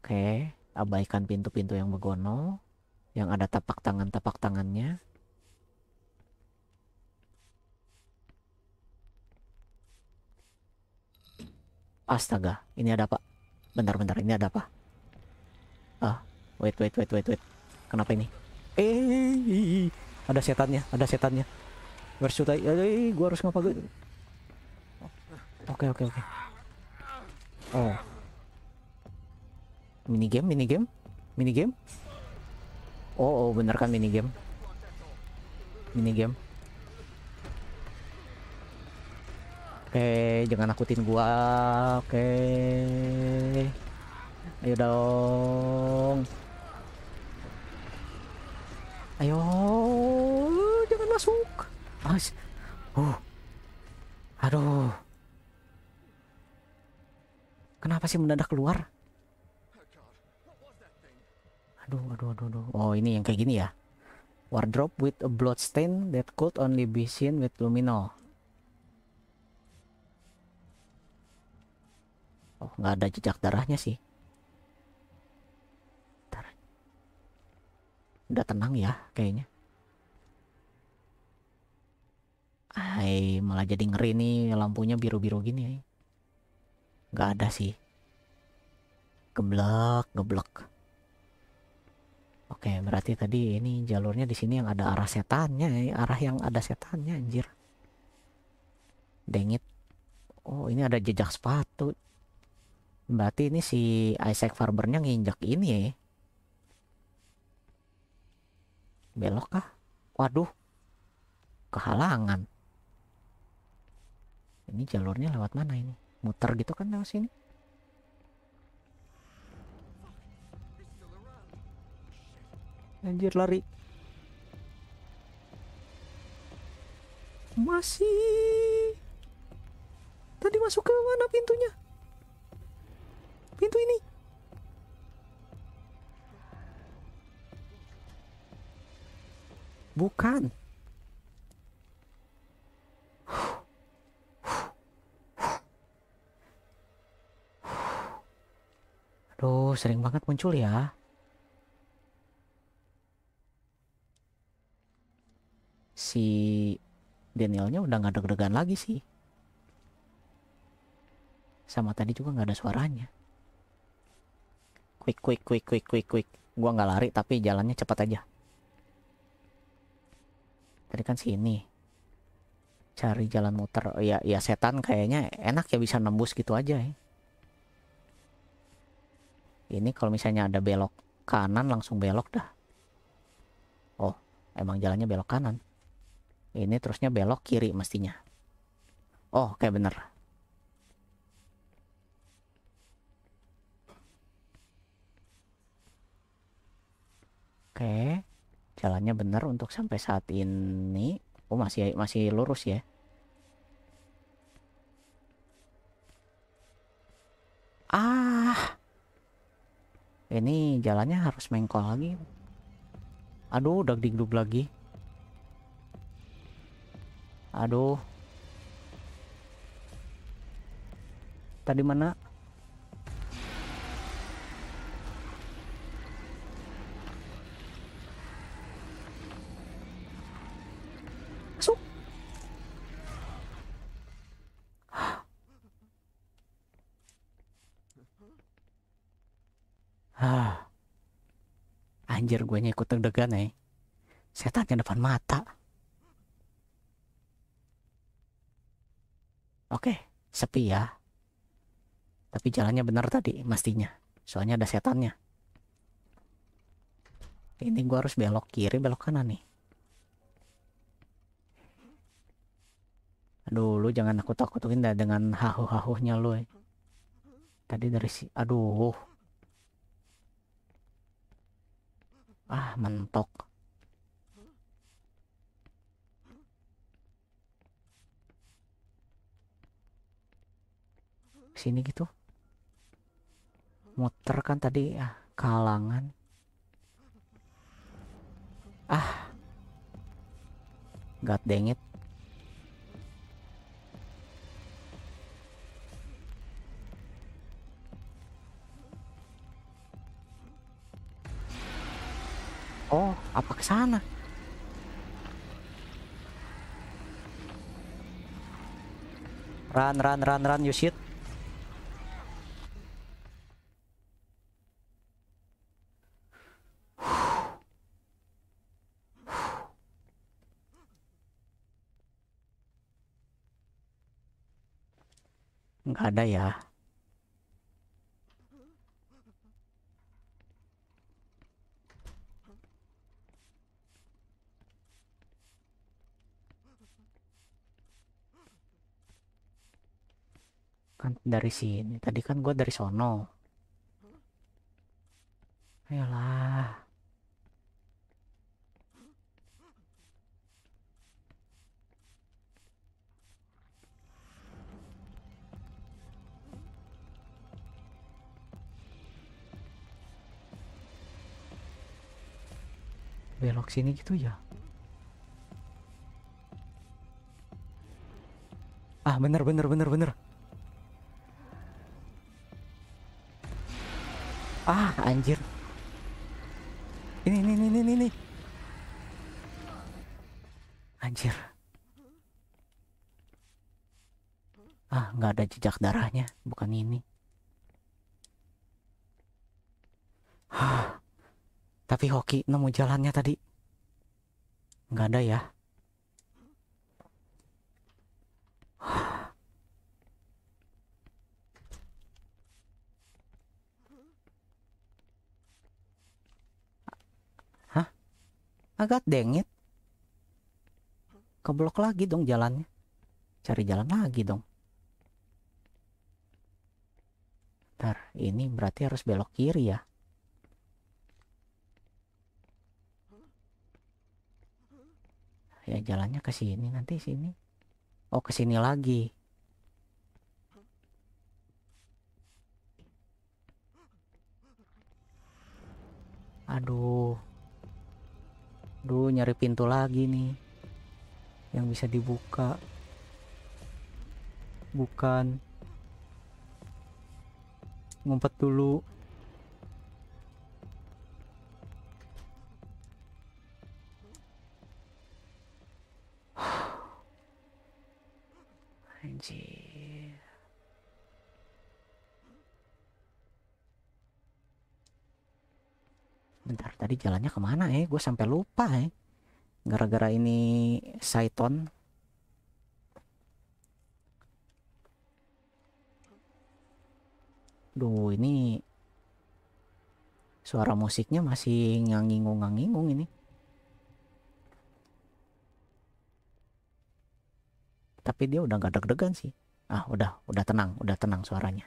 oke okay, abaikan pintu-pintu yang begono yang ada tapak tangan-tapak tangannya. Astaga, ini ada apa? Bentar-bentar, ini ada apa? Ah, wait, wait, wait, wait, wait. Kenapa ini? Eh, ada setannya, ada setannya. Bersutai, eh, eh gua harus ngapa gitu? Oke, oke, oke. Oh. Mini game, mini game, mini game. Oh, oh bener kan mini game? mini game. Oke, okay, jangan nakutin gua. Oke. Okay. Ayo dong. Ayo, jangan masuk. As. Ah, uh. Aduh. Kenapa sih mendadak keluar? Aduh, aduh, aduh, aduh. Oh, ini yang kayak gini ya. Wardrobe with a blood stain that could only be seen with lumino Oh, nggak ada jejak darahnya sih. Bentar. Udah tenang ya, kayaknya. Hai, malah jadi ngeri nih lampunya biru-biru gini. Eh. Nggak ada sih. Geblek, geblek. Oke, berarti tadi ini jalurnya di sini yang ada arah setannya, ya. arah yang ada setannya anjir. Dengit. Oh, ini ada jejak sepatu. Berarti ini si Isaac Farbernya nginjak ini ya. Belok kah? Waduh. Kehalangan. Ini jalurnya lewat mana ini? Muter gitu kan lewat sini? anjir lari masih tadi masuk ke mana pintunya pintu ini bukan aduh sering banget muncul ya si Danielnya udah nggak deg-degan lagi sih sama tadi juga nggak ada suaranya quick quick quick quick quick quick gua nggak lari tapi jalannya cepat aja tadi kan sini cari jalan muter ya ya setan kayaknya enak ya bisa nembus gitu aja ya. ini kalau misalnya ada belok kanan langsung belok dah oh emang jalannya belok kanan ini terusnya belok kiri mestinya. Oh, kayak bener. Oke, jalannya bener untuk sampai saat ini. Oh, masih masih lurus ya. Ah. Ini jalannya harus mengkol lagi. Aduh, udah digdub lagi aduh tadi mana masuk ah. Anjir gue ikut deg-degan Eh. Setan yang depan mata. Oke, sepi ya. Tapi jalannya benar tadi mestinya. Soalnya ada setannya. Ini gua harus belok kiri, belok kanan nih. Aduh, lu jangan aku takutin dah dengan hahu-hahunya lu. Tadi dari si... Aduh. Ah, mentok. sini gitu muter kan tadi ah kalangan ah god dang it Oh, apa ke sana? Run, run, run, run, you shit. ada ya kan dari sini tadi kan gue dari sono ayolah belok sini gitu ya ah bener bener bener bener ah anjir ini ini ini ini ini anjir ah nggak ada jejak darahnya bukan ini Tapi hoki nemu jalannya tadi. Nggak ada ya. Hah? Agak dengit. Keblok lagi dong jalannya. Cari jalan lagi dong. Ntar ini berarti harus belok kiri ya. ya jalannya ke sini nanti sini oh ke sini lagi aduh aduh nyari pintu lagi nih yang bisa dibuka bukan ngumpet dulu tadi jalannya kemana eh gue sampai lupa eh gara-gara ini Saiton Duh ini suara musiknya masih ngangingung-ngangingung ini tapi dia udah gak deg-degan sih ah udah udah tenang udah tenang suaranya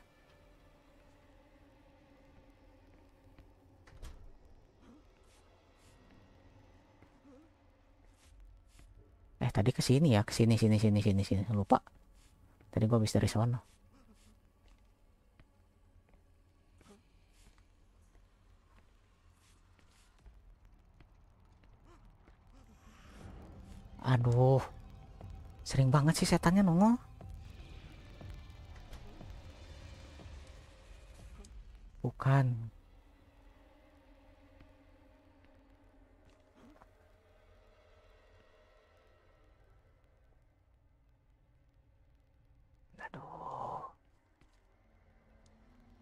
tadi ke sini ya ke sini sini sini sini sini lupa tadi gua habis dari sana aduh sering banget sih setannya nongol bukan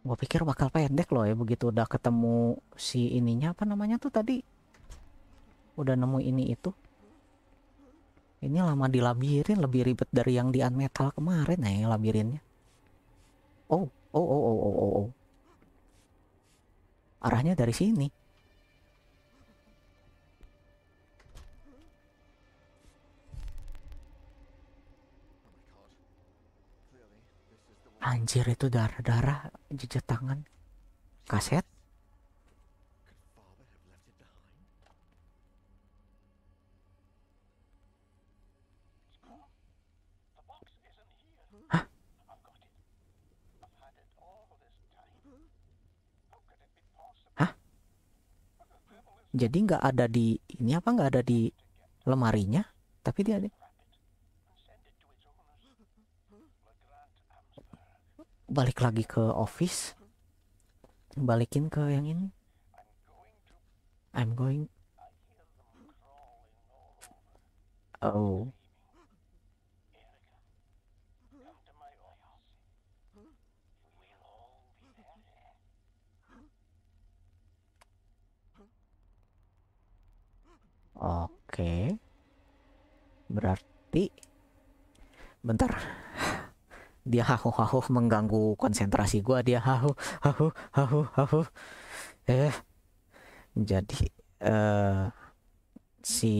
gue pikir bakal pendek loh ya begitu udah ketemu si ininya apa namanya tuh tadi udah nemu ini itu ini lama di labirin lebih ribet dari yang di unmetal kemarin ya eh, labirinnya oh, oh oh oh oh oh oh arahnya dari sini anjir itu darah-darah jejak tangan kaset Jadi nggak ada di ini apa nggak ada di lemarinya, tapi dia ada. balik lagi ke office balikin ke yang ini I'm going oh Oke. Okay. Berarti bentar dia hahu hahu mengganggu konsentrasi gue dia hahu hahu hahu hahu eh jadi uh, si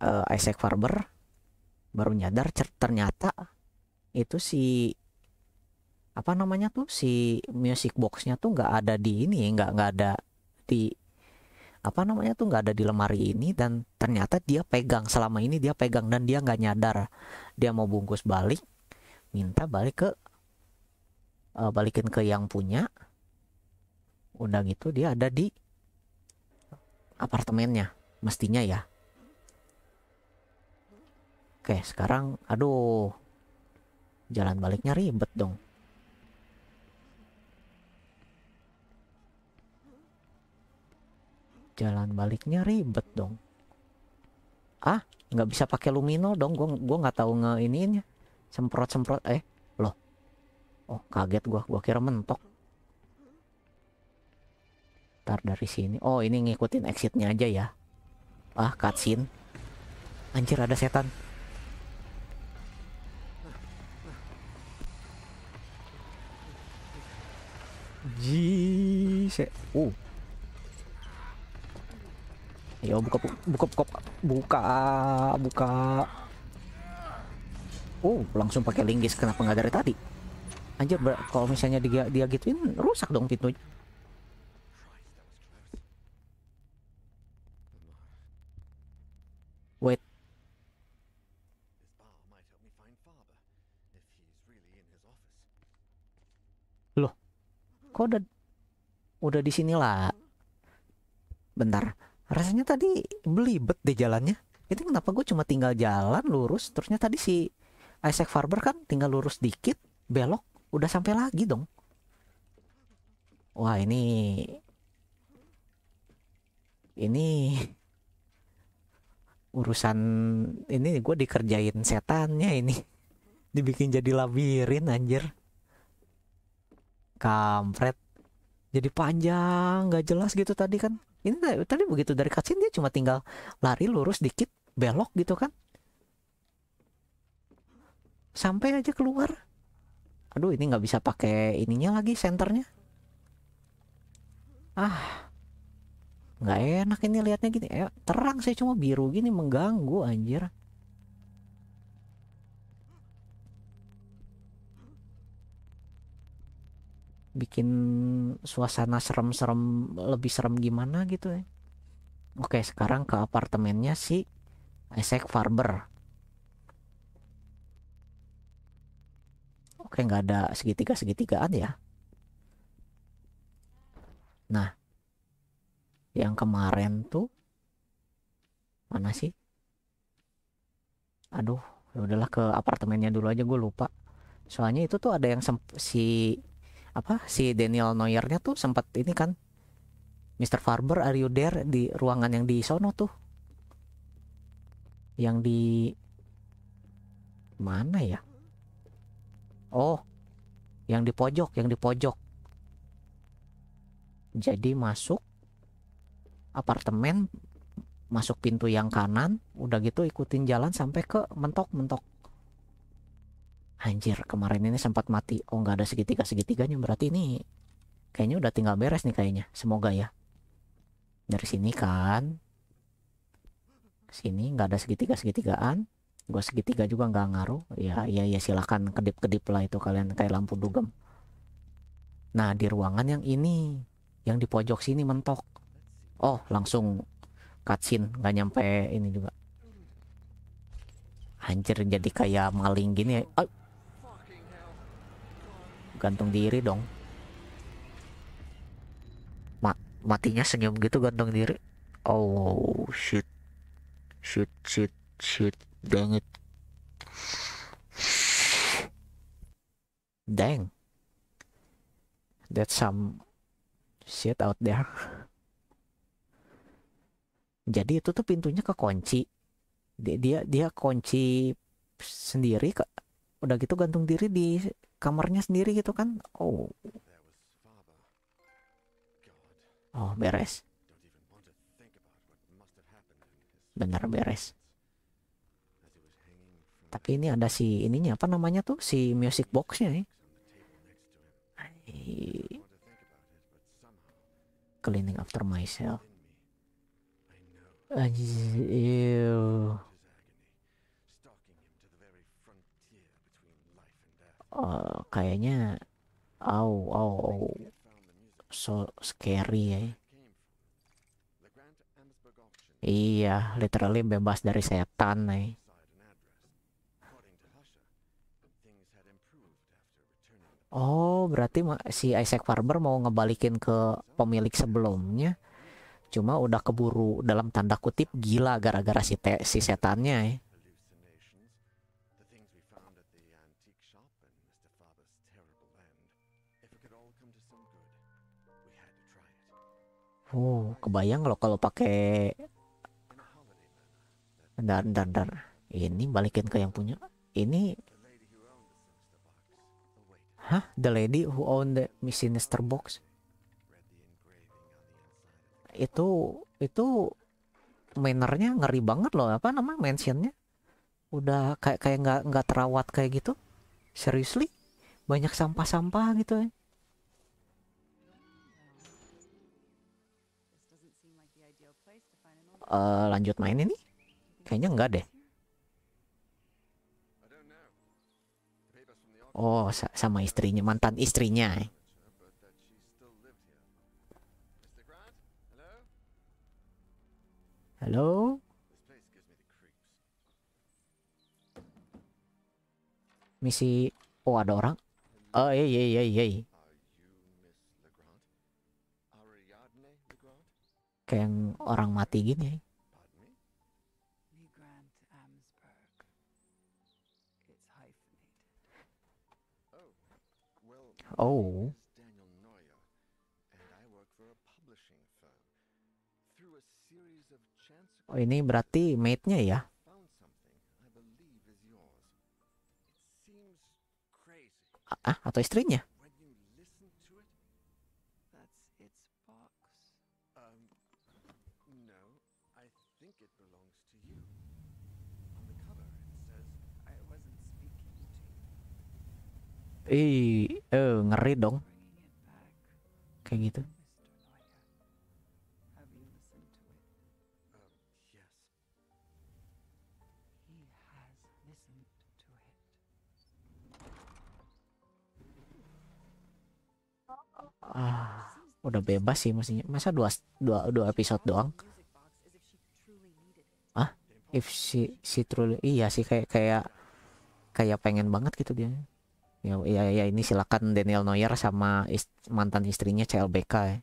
uh, Isaac Farber baru nyadar ternyata itu si apa namanya tuh si music boxnya tuh nggak ada di ini nggak nggak ada di apa namanya tuh nggak ada di lemari ini dan ternyata dia pegang selama ini dia pegang dan dia nggak nyadar dia mau bungkus balik minta balik ke uh, balikin ke yang punya undang itu dia ada di apartemennya mestinya ya oke sekarang aduh jalan baliknya ribet dong jalan baliknya ribet dong ah nggak bisa pakai lumino dong gue gua nggak tahu nge iniinnya semprot-semprot eh loh oh kaget gua gua kira mentok ntar dari sini oh ini ngikutin exitnya aja ya ah cutscene anjir ada setan Jise. Oh. Ayo buka buka buka buka buka. Oh, langsung pakai linggis kenapa nggak dari tadi? Anjir, kalau misalnya dia dia gituin rusak dong pintunya. Wait. Loh. Kok udah udah di sini lah. Bentar. Rasanya tadi belibet deh jalannya. Itu kenapa gue cuma tinggal jalan lurus terusnya tadi si Isaac Farber kan tinggal lurus dikit, belok, udah sampai lagi dong. Wah ini ini urusan ini gue dikerjain setannya ini dibikin jadi labirin anjir kampret jadi panjang nggak jelas gitu tadi kan ini tadi begitu dari kacin dia cuma tinggal lari lurus dikit belok gitu kan sampai aja keluar aduh ini nggak bisa pakai ininya lagi senternya ah nggak enak ini liatnya gini eh, terang sih cuma biru gini mengganggu anjir bikin suasana serem-serem lebih serem gimana gitu ya. Oke sekarang ke apartemennya si Isaac Farber Kayak nggak ada segitiga-segitigaan ya. Nah, yang kemarin tuh mana sih? Aduh, ya udahlah ke apartemennya dulu aja gue lupa. Soalnya itu tuh ada yang si apa si Daniel Noyernya tuh sempat ini kan Mr. Farber are you there di ruangan yang di sono tuh yang di mana ya Oh, yang di pojok, yang di pojok. Jadi masuk apartemen, masuk pintu yang kanan, udah gitu ikutin jalan sampai ke mentok-mentok. Anjir, kemarin ini sempat mati. Oh, nggak ada segitiga-segitiganya. Berarti ini kayaknya udah tinggal beres nih kayaknya. Semoga ya. Dari sini kan. Sini nggak ada segitiga-segitigaan gua segitiga juga nggak ngaruh ya ya ya silahkan kedip kedip lah itu kalian kayak lampu dugem nah di ruangan yang ini yang di pojok sini mentok oh langsung cutscene nggak nyampe ini juga Hancur jadi kayak maling gini ya oh. gantung diri dong Ma matinya senyum gitu gantung diri oh shit shit shit shit Dang it. Dang. That's some shit out there. Jadi itu tuh pintunya kunci Dia dia, dia kunci sendiri ke, udah gitu gantung diri di kamarnya sendiri gitu kan. Oh. Oh, beres. Benar beres tapi ini ada si ininya apa namanya tuh si music boxnya ya cleaning after myself Ew. Oh, kayaknya au au au so scary ya iya literally bebas dari setan nih ya. Oh, berarti si Isaac Farber mau ngebalikin ke pemilik sebelumnya. Cuma udah keburu dalam tanda kutip gila gara-gara si, te si setannya ya. Oh, kebayang loh kalau pakai dan dan dan ini balikin ke yang punya. Ini Hah, The lady who owned the sinister box? Itu itu mainernya ngeri banget loh apa namanya mentionnya udah kayak kayak nggak nggak terawat kayak gitu seriously banyak sampah-sampah gitu ya uh, lanjut main ini kayaknya enggak deh Oh, sama istrinya, mantan istrinya. Halo? Misi... Oh, ada orang? Oh, iya, iya, iya, iya. Kayak orang mati gini ya. Oh. Oh, ini berarti mate-nya ya. Ah, ah atau istrinya? Ih, eh, ngeri dong. Kayak gitu. Ah, udah bebas sih mestinya. Masa dua, dua, dua episode doang? Ah, if she, she truly... Iya sih, kayak, kayak, kayak pengen banget gitu dia ya ya, ya ini silakan Daniel Neuer sama ist mantan istrinya CLBK ya.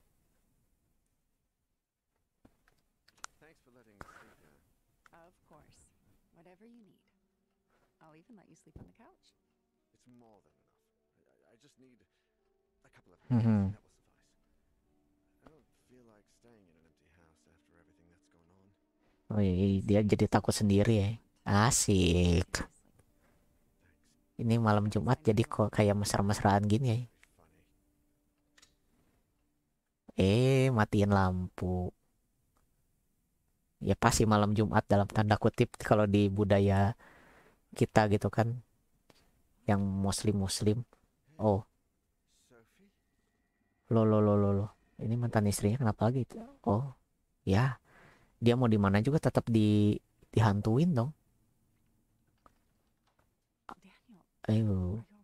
-hmm. Oh iya, iya, dia jadi takut sendiri ya. Asik ini malam Jumat jadi kok kayak mesra-mesraan gini ya eh matiin lampu ya pasti malam Jumat dalam tanda kutip kalau di budaya kita gitu kan yang muslim muslim oh lo lo lo lo lo ini mantan istrinya kenapa lagi gitu? oh ya dia mau di mana juga tetap di dihantuin dong Ayo,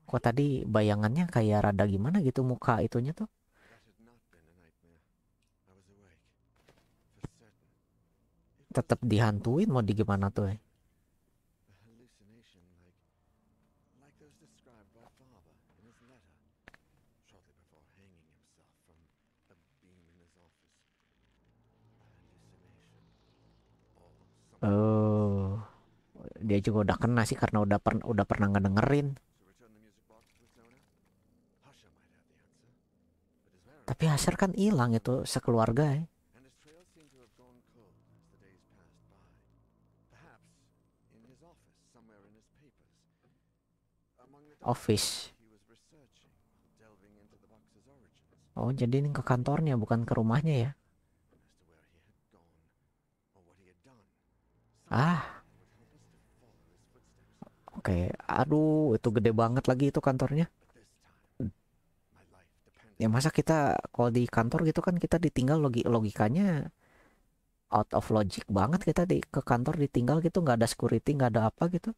kok tadi bayangannya kayak rada gimana gitu muka itunya tuh? Tetap dihantuin mau di gimana tuh? Ya? Oh dia juga udah kena sih karena udah per, udah pernah ngedengerin. Tapi Asher kan hilang itu sekeluarga ya. Office. Oh, jadi ini ke kantornya bukan ke rumahnya ya. Ah. Oke, okay. aduh itu gede banget lagi itu kantornya. Ya masa kita kalau di kantor gitu kan kita ditinggal logik logikanya out of logic banget kita di ke kantor ditinggal gitu nggak ada security nggak ada apa gitu.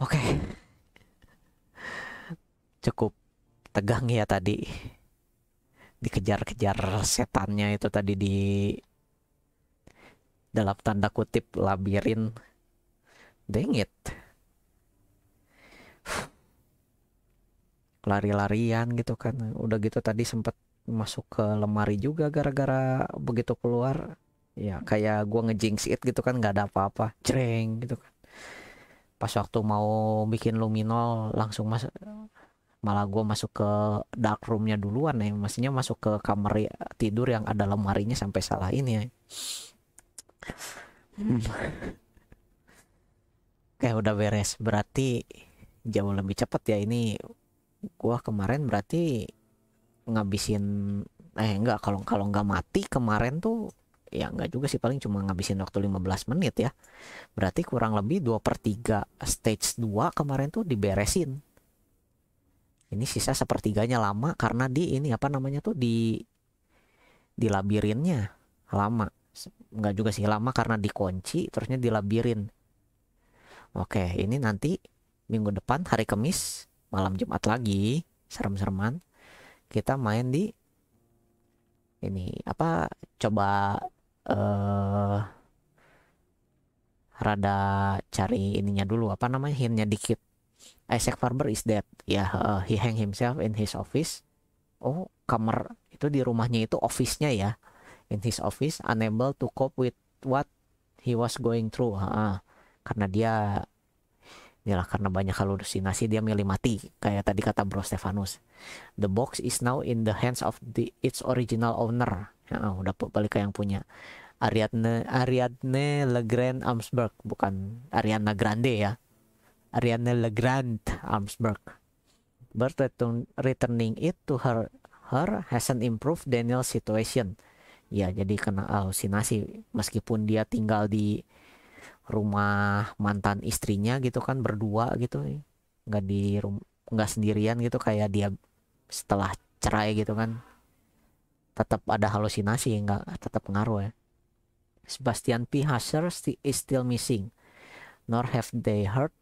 Oke. Okay. Cukup tegang ya tadi dikejar-kejar setannya itu tadi di dalam tanda kutip labirin dang it lari-larian gitu kan udah gitu tadi sempet masuk ke lemari juga gara-gara begitu keluar ya kayak gua ngejinx it gitu kan nggak ada apa-apa cereng gitu kan pas waktu mau bikin luminol langsung masuk malah gue masuk ke dark roomnya duluan ya maksudnya masuk ke kamar ya, tidur yang ada lemarinya sampai salah ini ya kayak hmm. eh, udah beres berarti jauh lebih cepet ya ini gue kemarin berarti ngabisin eh enggak kalau kalau nggak mati kemarin tuh ya enggak juga sih paling cuma ngabisin waktu 15 menit ya berarti kurang lebih 2 per 3 stage 2 kemarin tuh diberesin ini sisa sepertiganya lama karena di ini apa namanya tuh di di labirinnya lama nggak juga sih lama karena dikunci terusnya di labirin oke ini nanti minggu depan hari kemis malam Jumat lagi serem-sereman kita main di ini apa coba uh, rada cari ininya dulu apa namanya hintnya dikit Isaac Farber is dead. Ya, yeah, uh, he hang himself in his office. Oh, kamar itu di rumahnya itu office-nya ya. In his office, unable to cope with what he was going through. Ha, karena dia inilah karena banyak halusinasi dia milih mati kayak tadi kata Bro Stefanus. The box is now in the hands of the its original owner. Ya, udah balik ke yang punya. Ariadne Ariadne Legrand Amsberg bukan Ariana Grande ya Ariana Legrand Armsberg. But returning it to her her hasn't improved Daniel's situation. Ya, jadi kena halusinasi meskipun dia tinggal di rumah mantan istrinya gitu kan berdua gitu nggak di nggak sendirian gitu kayak dia setelah cerai gitu kan tetap ada halusinasi enggak tetap pengaruh ya Sebastian P. Husser is still missing nor have they heard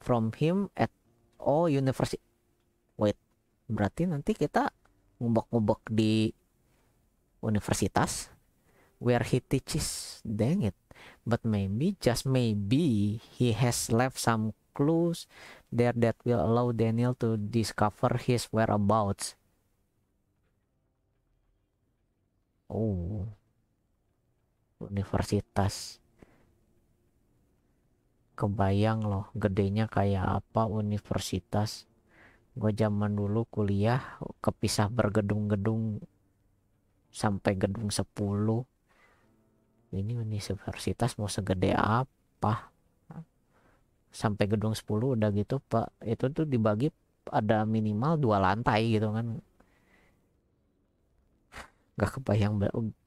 from him at all university. Wait, berarti nanti kita ngubek-ngubek di universitas where he teaches. Dang it. But maybe, just maybe, he has left some clues there that will allow Daniel to discover his whereabouts. Oh. Universitas kebayang loh gedenya kayak apa universitas gue zaman dulu kuliah kepisah bergedung-gedung sampai gedung 10 ini universitas mau segede apa sampai gedung 10 udah gitu pak itu tuh dibagi ada minimal dua lantai gitu kan gak kebayang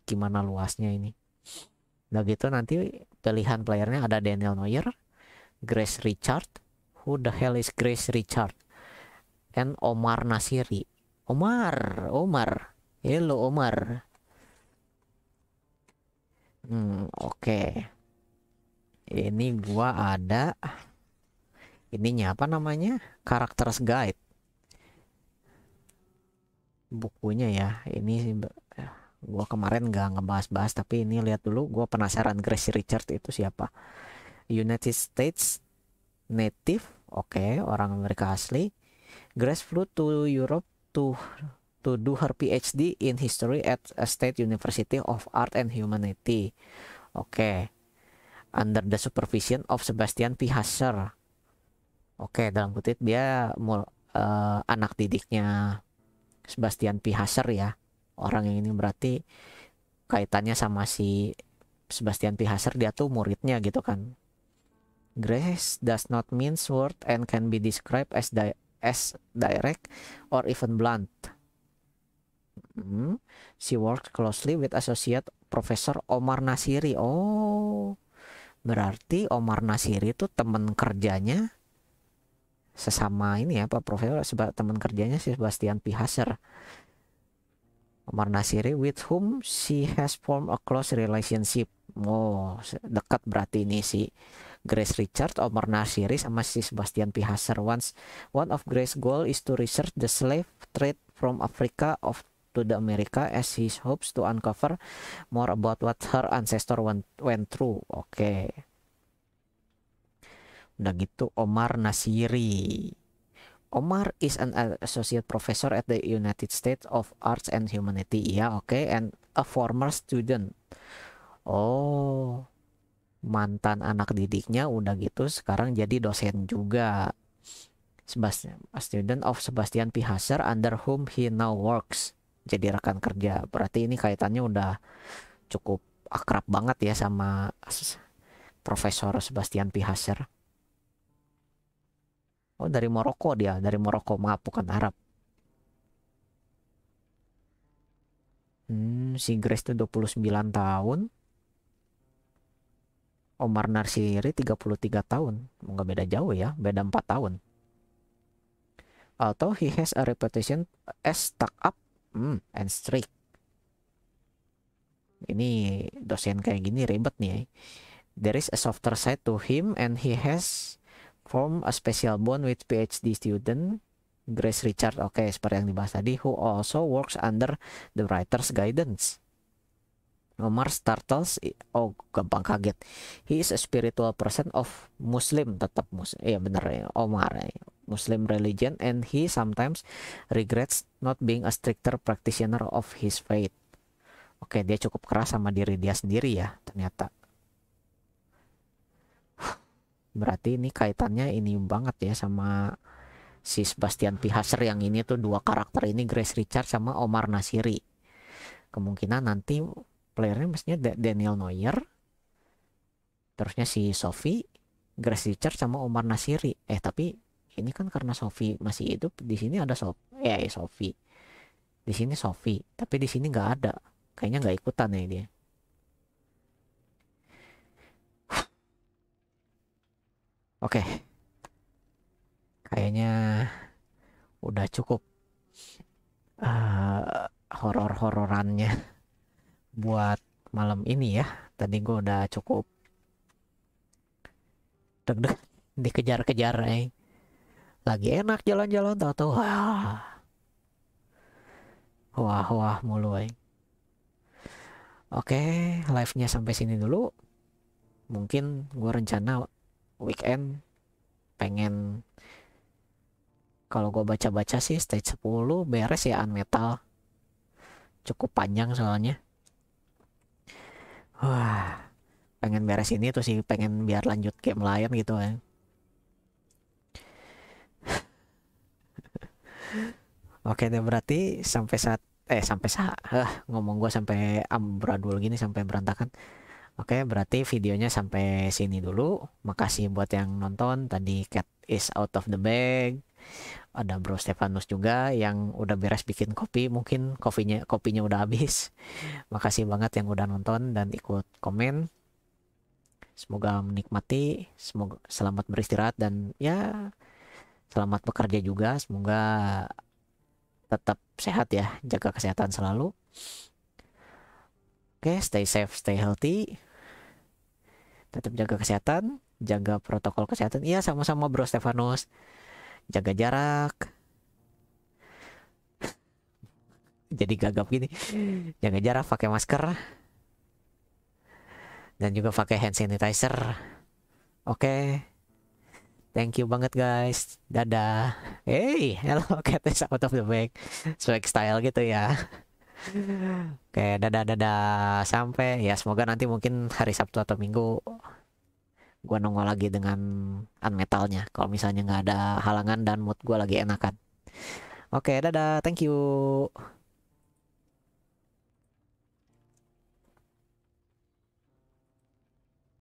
gimana luasnya ini udah gitu nanti pilihan playernya ada Daniel Neuer Grace Richard who the hell is Grace Richard and Omar Nasiri Omar Omar hello Omar hmm oke okay. ini gua ada ininya apa namanya characters guide bukunya ya ini gua kemarin nggak ngebahas-bahas tapi ini lihat dulu gua penasaran Grace Richard itu siapa United States native, oke, okay, orang Amerika asli. Grace flew to Europe to to do her PhD in history at a State University of Art and Humanity. Oke. Okay. Under the supervision of Sebastian P. Oke, okay, dalam kutip dia mul, uh, eh, anak didiknya Sebastian P. ya. Orang yang ini berarti kaitannya sama si Sebastian P. dia tuh muridnya gitu kan Grace does not mean sword and can be described as, di as direct or even blunt. Hmm. She works closely with associate Professor Omar Nasiri. Oh, berarti Omar Nasiri itu teman kerjanya sesama ini ya Pak Profesor Sebab teman kerjanya si Sebastian Pihaser. Omar Nasiri with whom she has formed a close relationship. Oh, dekat berarti ini sih. Grace Richard, Omar Nasiri, sama si Sebastian Pihaser. Once, one of Grace's goal is to research the slave trade from Africa of to the America as his hopes to uncover more about what her ancestor went, went through. Oke. Okay. Udah gitu Omar Nasiri. Omar is an associate professor at the United States of Arts and Humanity. Ya, yeah, oke. Okay. And a former student. Oh mantan anak didiknya udah gitu sekarang jadi dosen juga Sebastian, a student of Sebastian Pihaser under whom he now works jadi rekan kerja berarti ini kaitannya udah cukup akrab banget ya sama Profesor Sebastian Pihaser oh dari Maroko dia dari Maroko maaf bukan Arab hmm, si Grace itu 29 tahun Omar Narsiri 33 tahun. Nggak beda jauh ya, beda 4 tahun. Atau he has a reputation as stuck up hmm, and strict. Ini dosen kayak gini ribet nih ya. There is a softer side to him and he has formed a special bond with PhD student Grace Richard, oke okay, seperti yang dibahas tadi, who also works under the writer's guidance. Omar startles, oh gampang kaget. He is a spiritual person of Muslim, tetap Muslim. Iya bener ya, Omar. Ya. Muslim religion and he sometimes regrets not being a stricter practitioner of his faith. Oke, dia cukup keras sama diri dia sendiri ya, ternyata. Berarti ini kaitannya ini banget ya sama si Sebastian Pihaser yang ini tuh dua karakter ini Grace Richard sama Omar Nasiri kemungkinan nanti playernya mestinya Daniel Neuer terusnya si Sofi Grace Richard sama Omar Nasiri eh tapi ini kan karena Sofi masih hidup di sini ada Sof eh Sofi di sini Sofi tapi di sini nggak ada kayaknya nggak ikutan ya dia Oke. Okay. Kayaknya udah cukup uh, horor-hororannya buat malam ini ya. Tadi gue udah cukup deg-deg dikejar-kejar eh. Lagi enak jalan-jalan tau tau. wah. Wah wah mulu eh. Oke, live-nya sampai sini dulu. Mungkin gue rencana weekend pengen kalau gue baca-baca sih stage 10 beres ya unmetal cukup panjang soalnya Wah, pengen beres ini tuh sih, pengen biar lanjut game lain gitu kan. Oke deh berarti sampai saat eh sampai saat eh, ngomong gue sampai ambradul gini sampai berantakan. Oke berarti videonya sampai sini dulu. Makasih buat yang nonton tadi Cat is out of the bag ada Bro Stefanus juga yang udah beres bikin kopi mungkin kopinya kopinya udah habis makasih banget yang udah nonton dan ikut komen semoga menikmati semoga selamat beristirahat dan ya selamat bekerja juga semoga tetap sehat ya jaga kesehatan selalu oke stay safe stay healthy tetap jaga kesehatan jaga protokol kesehatan iya sama-sama Bro Stefanus jaga jarak jadi gagap gini jaga jarak pakai masker dan juga pakai hand sanitizer oke okay. thank you banget guys dadah hey hello cat is out of the bag swag style gitu ya oke okay, dadah dadah sampai ya semoga nanti mungkin hari Sabtu atau Minggu gue nongol lagi dengan unmetalnya kalau misalnya nggak ada halangan dan mood gue lagi enakan oke okay, dadah thank you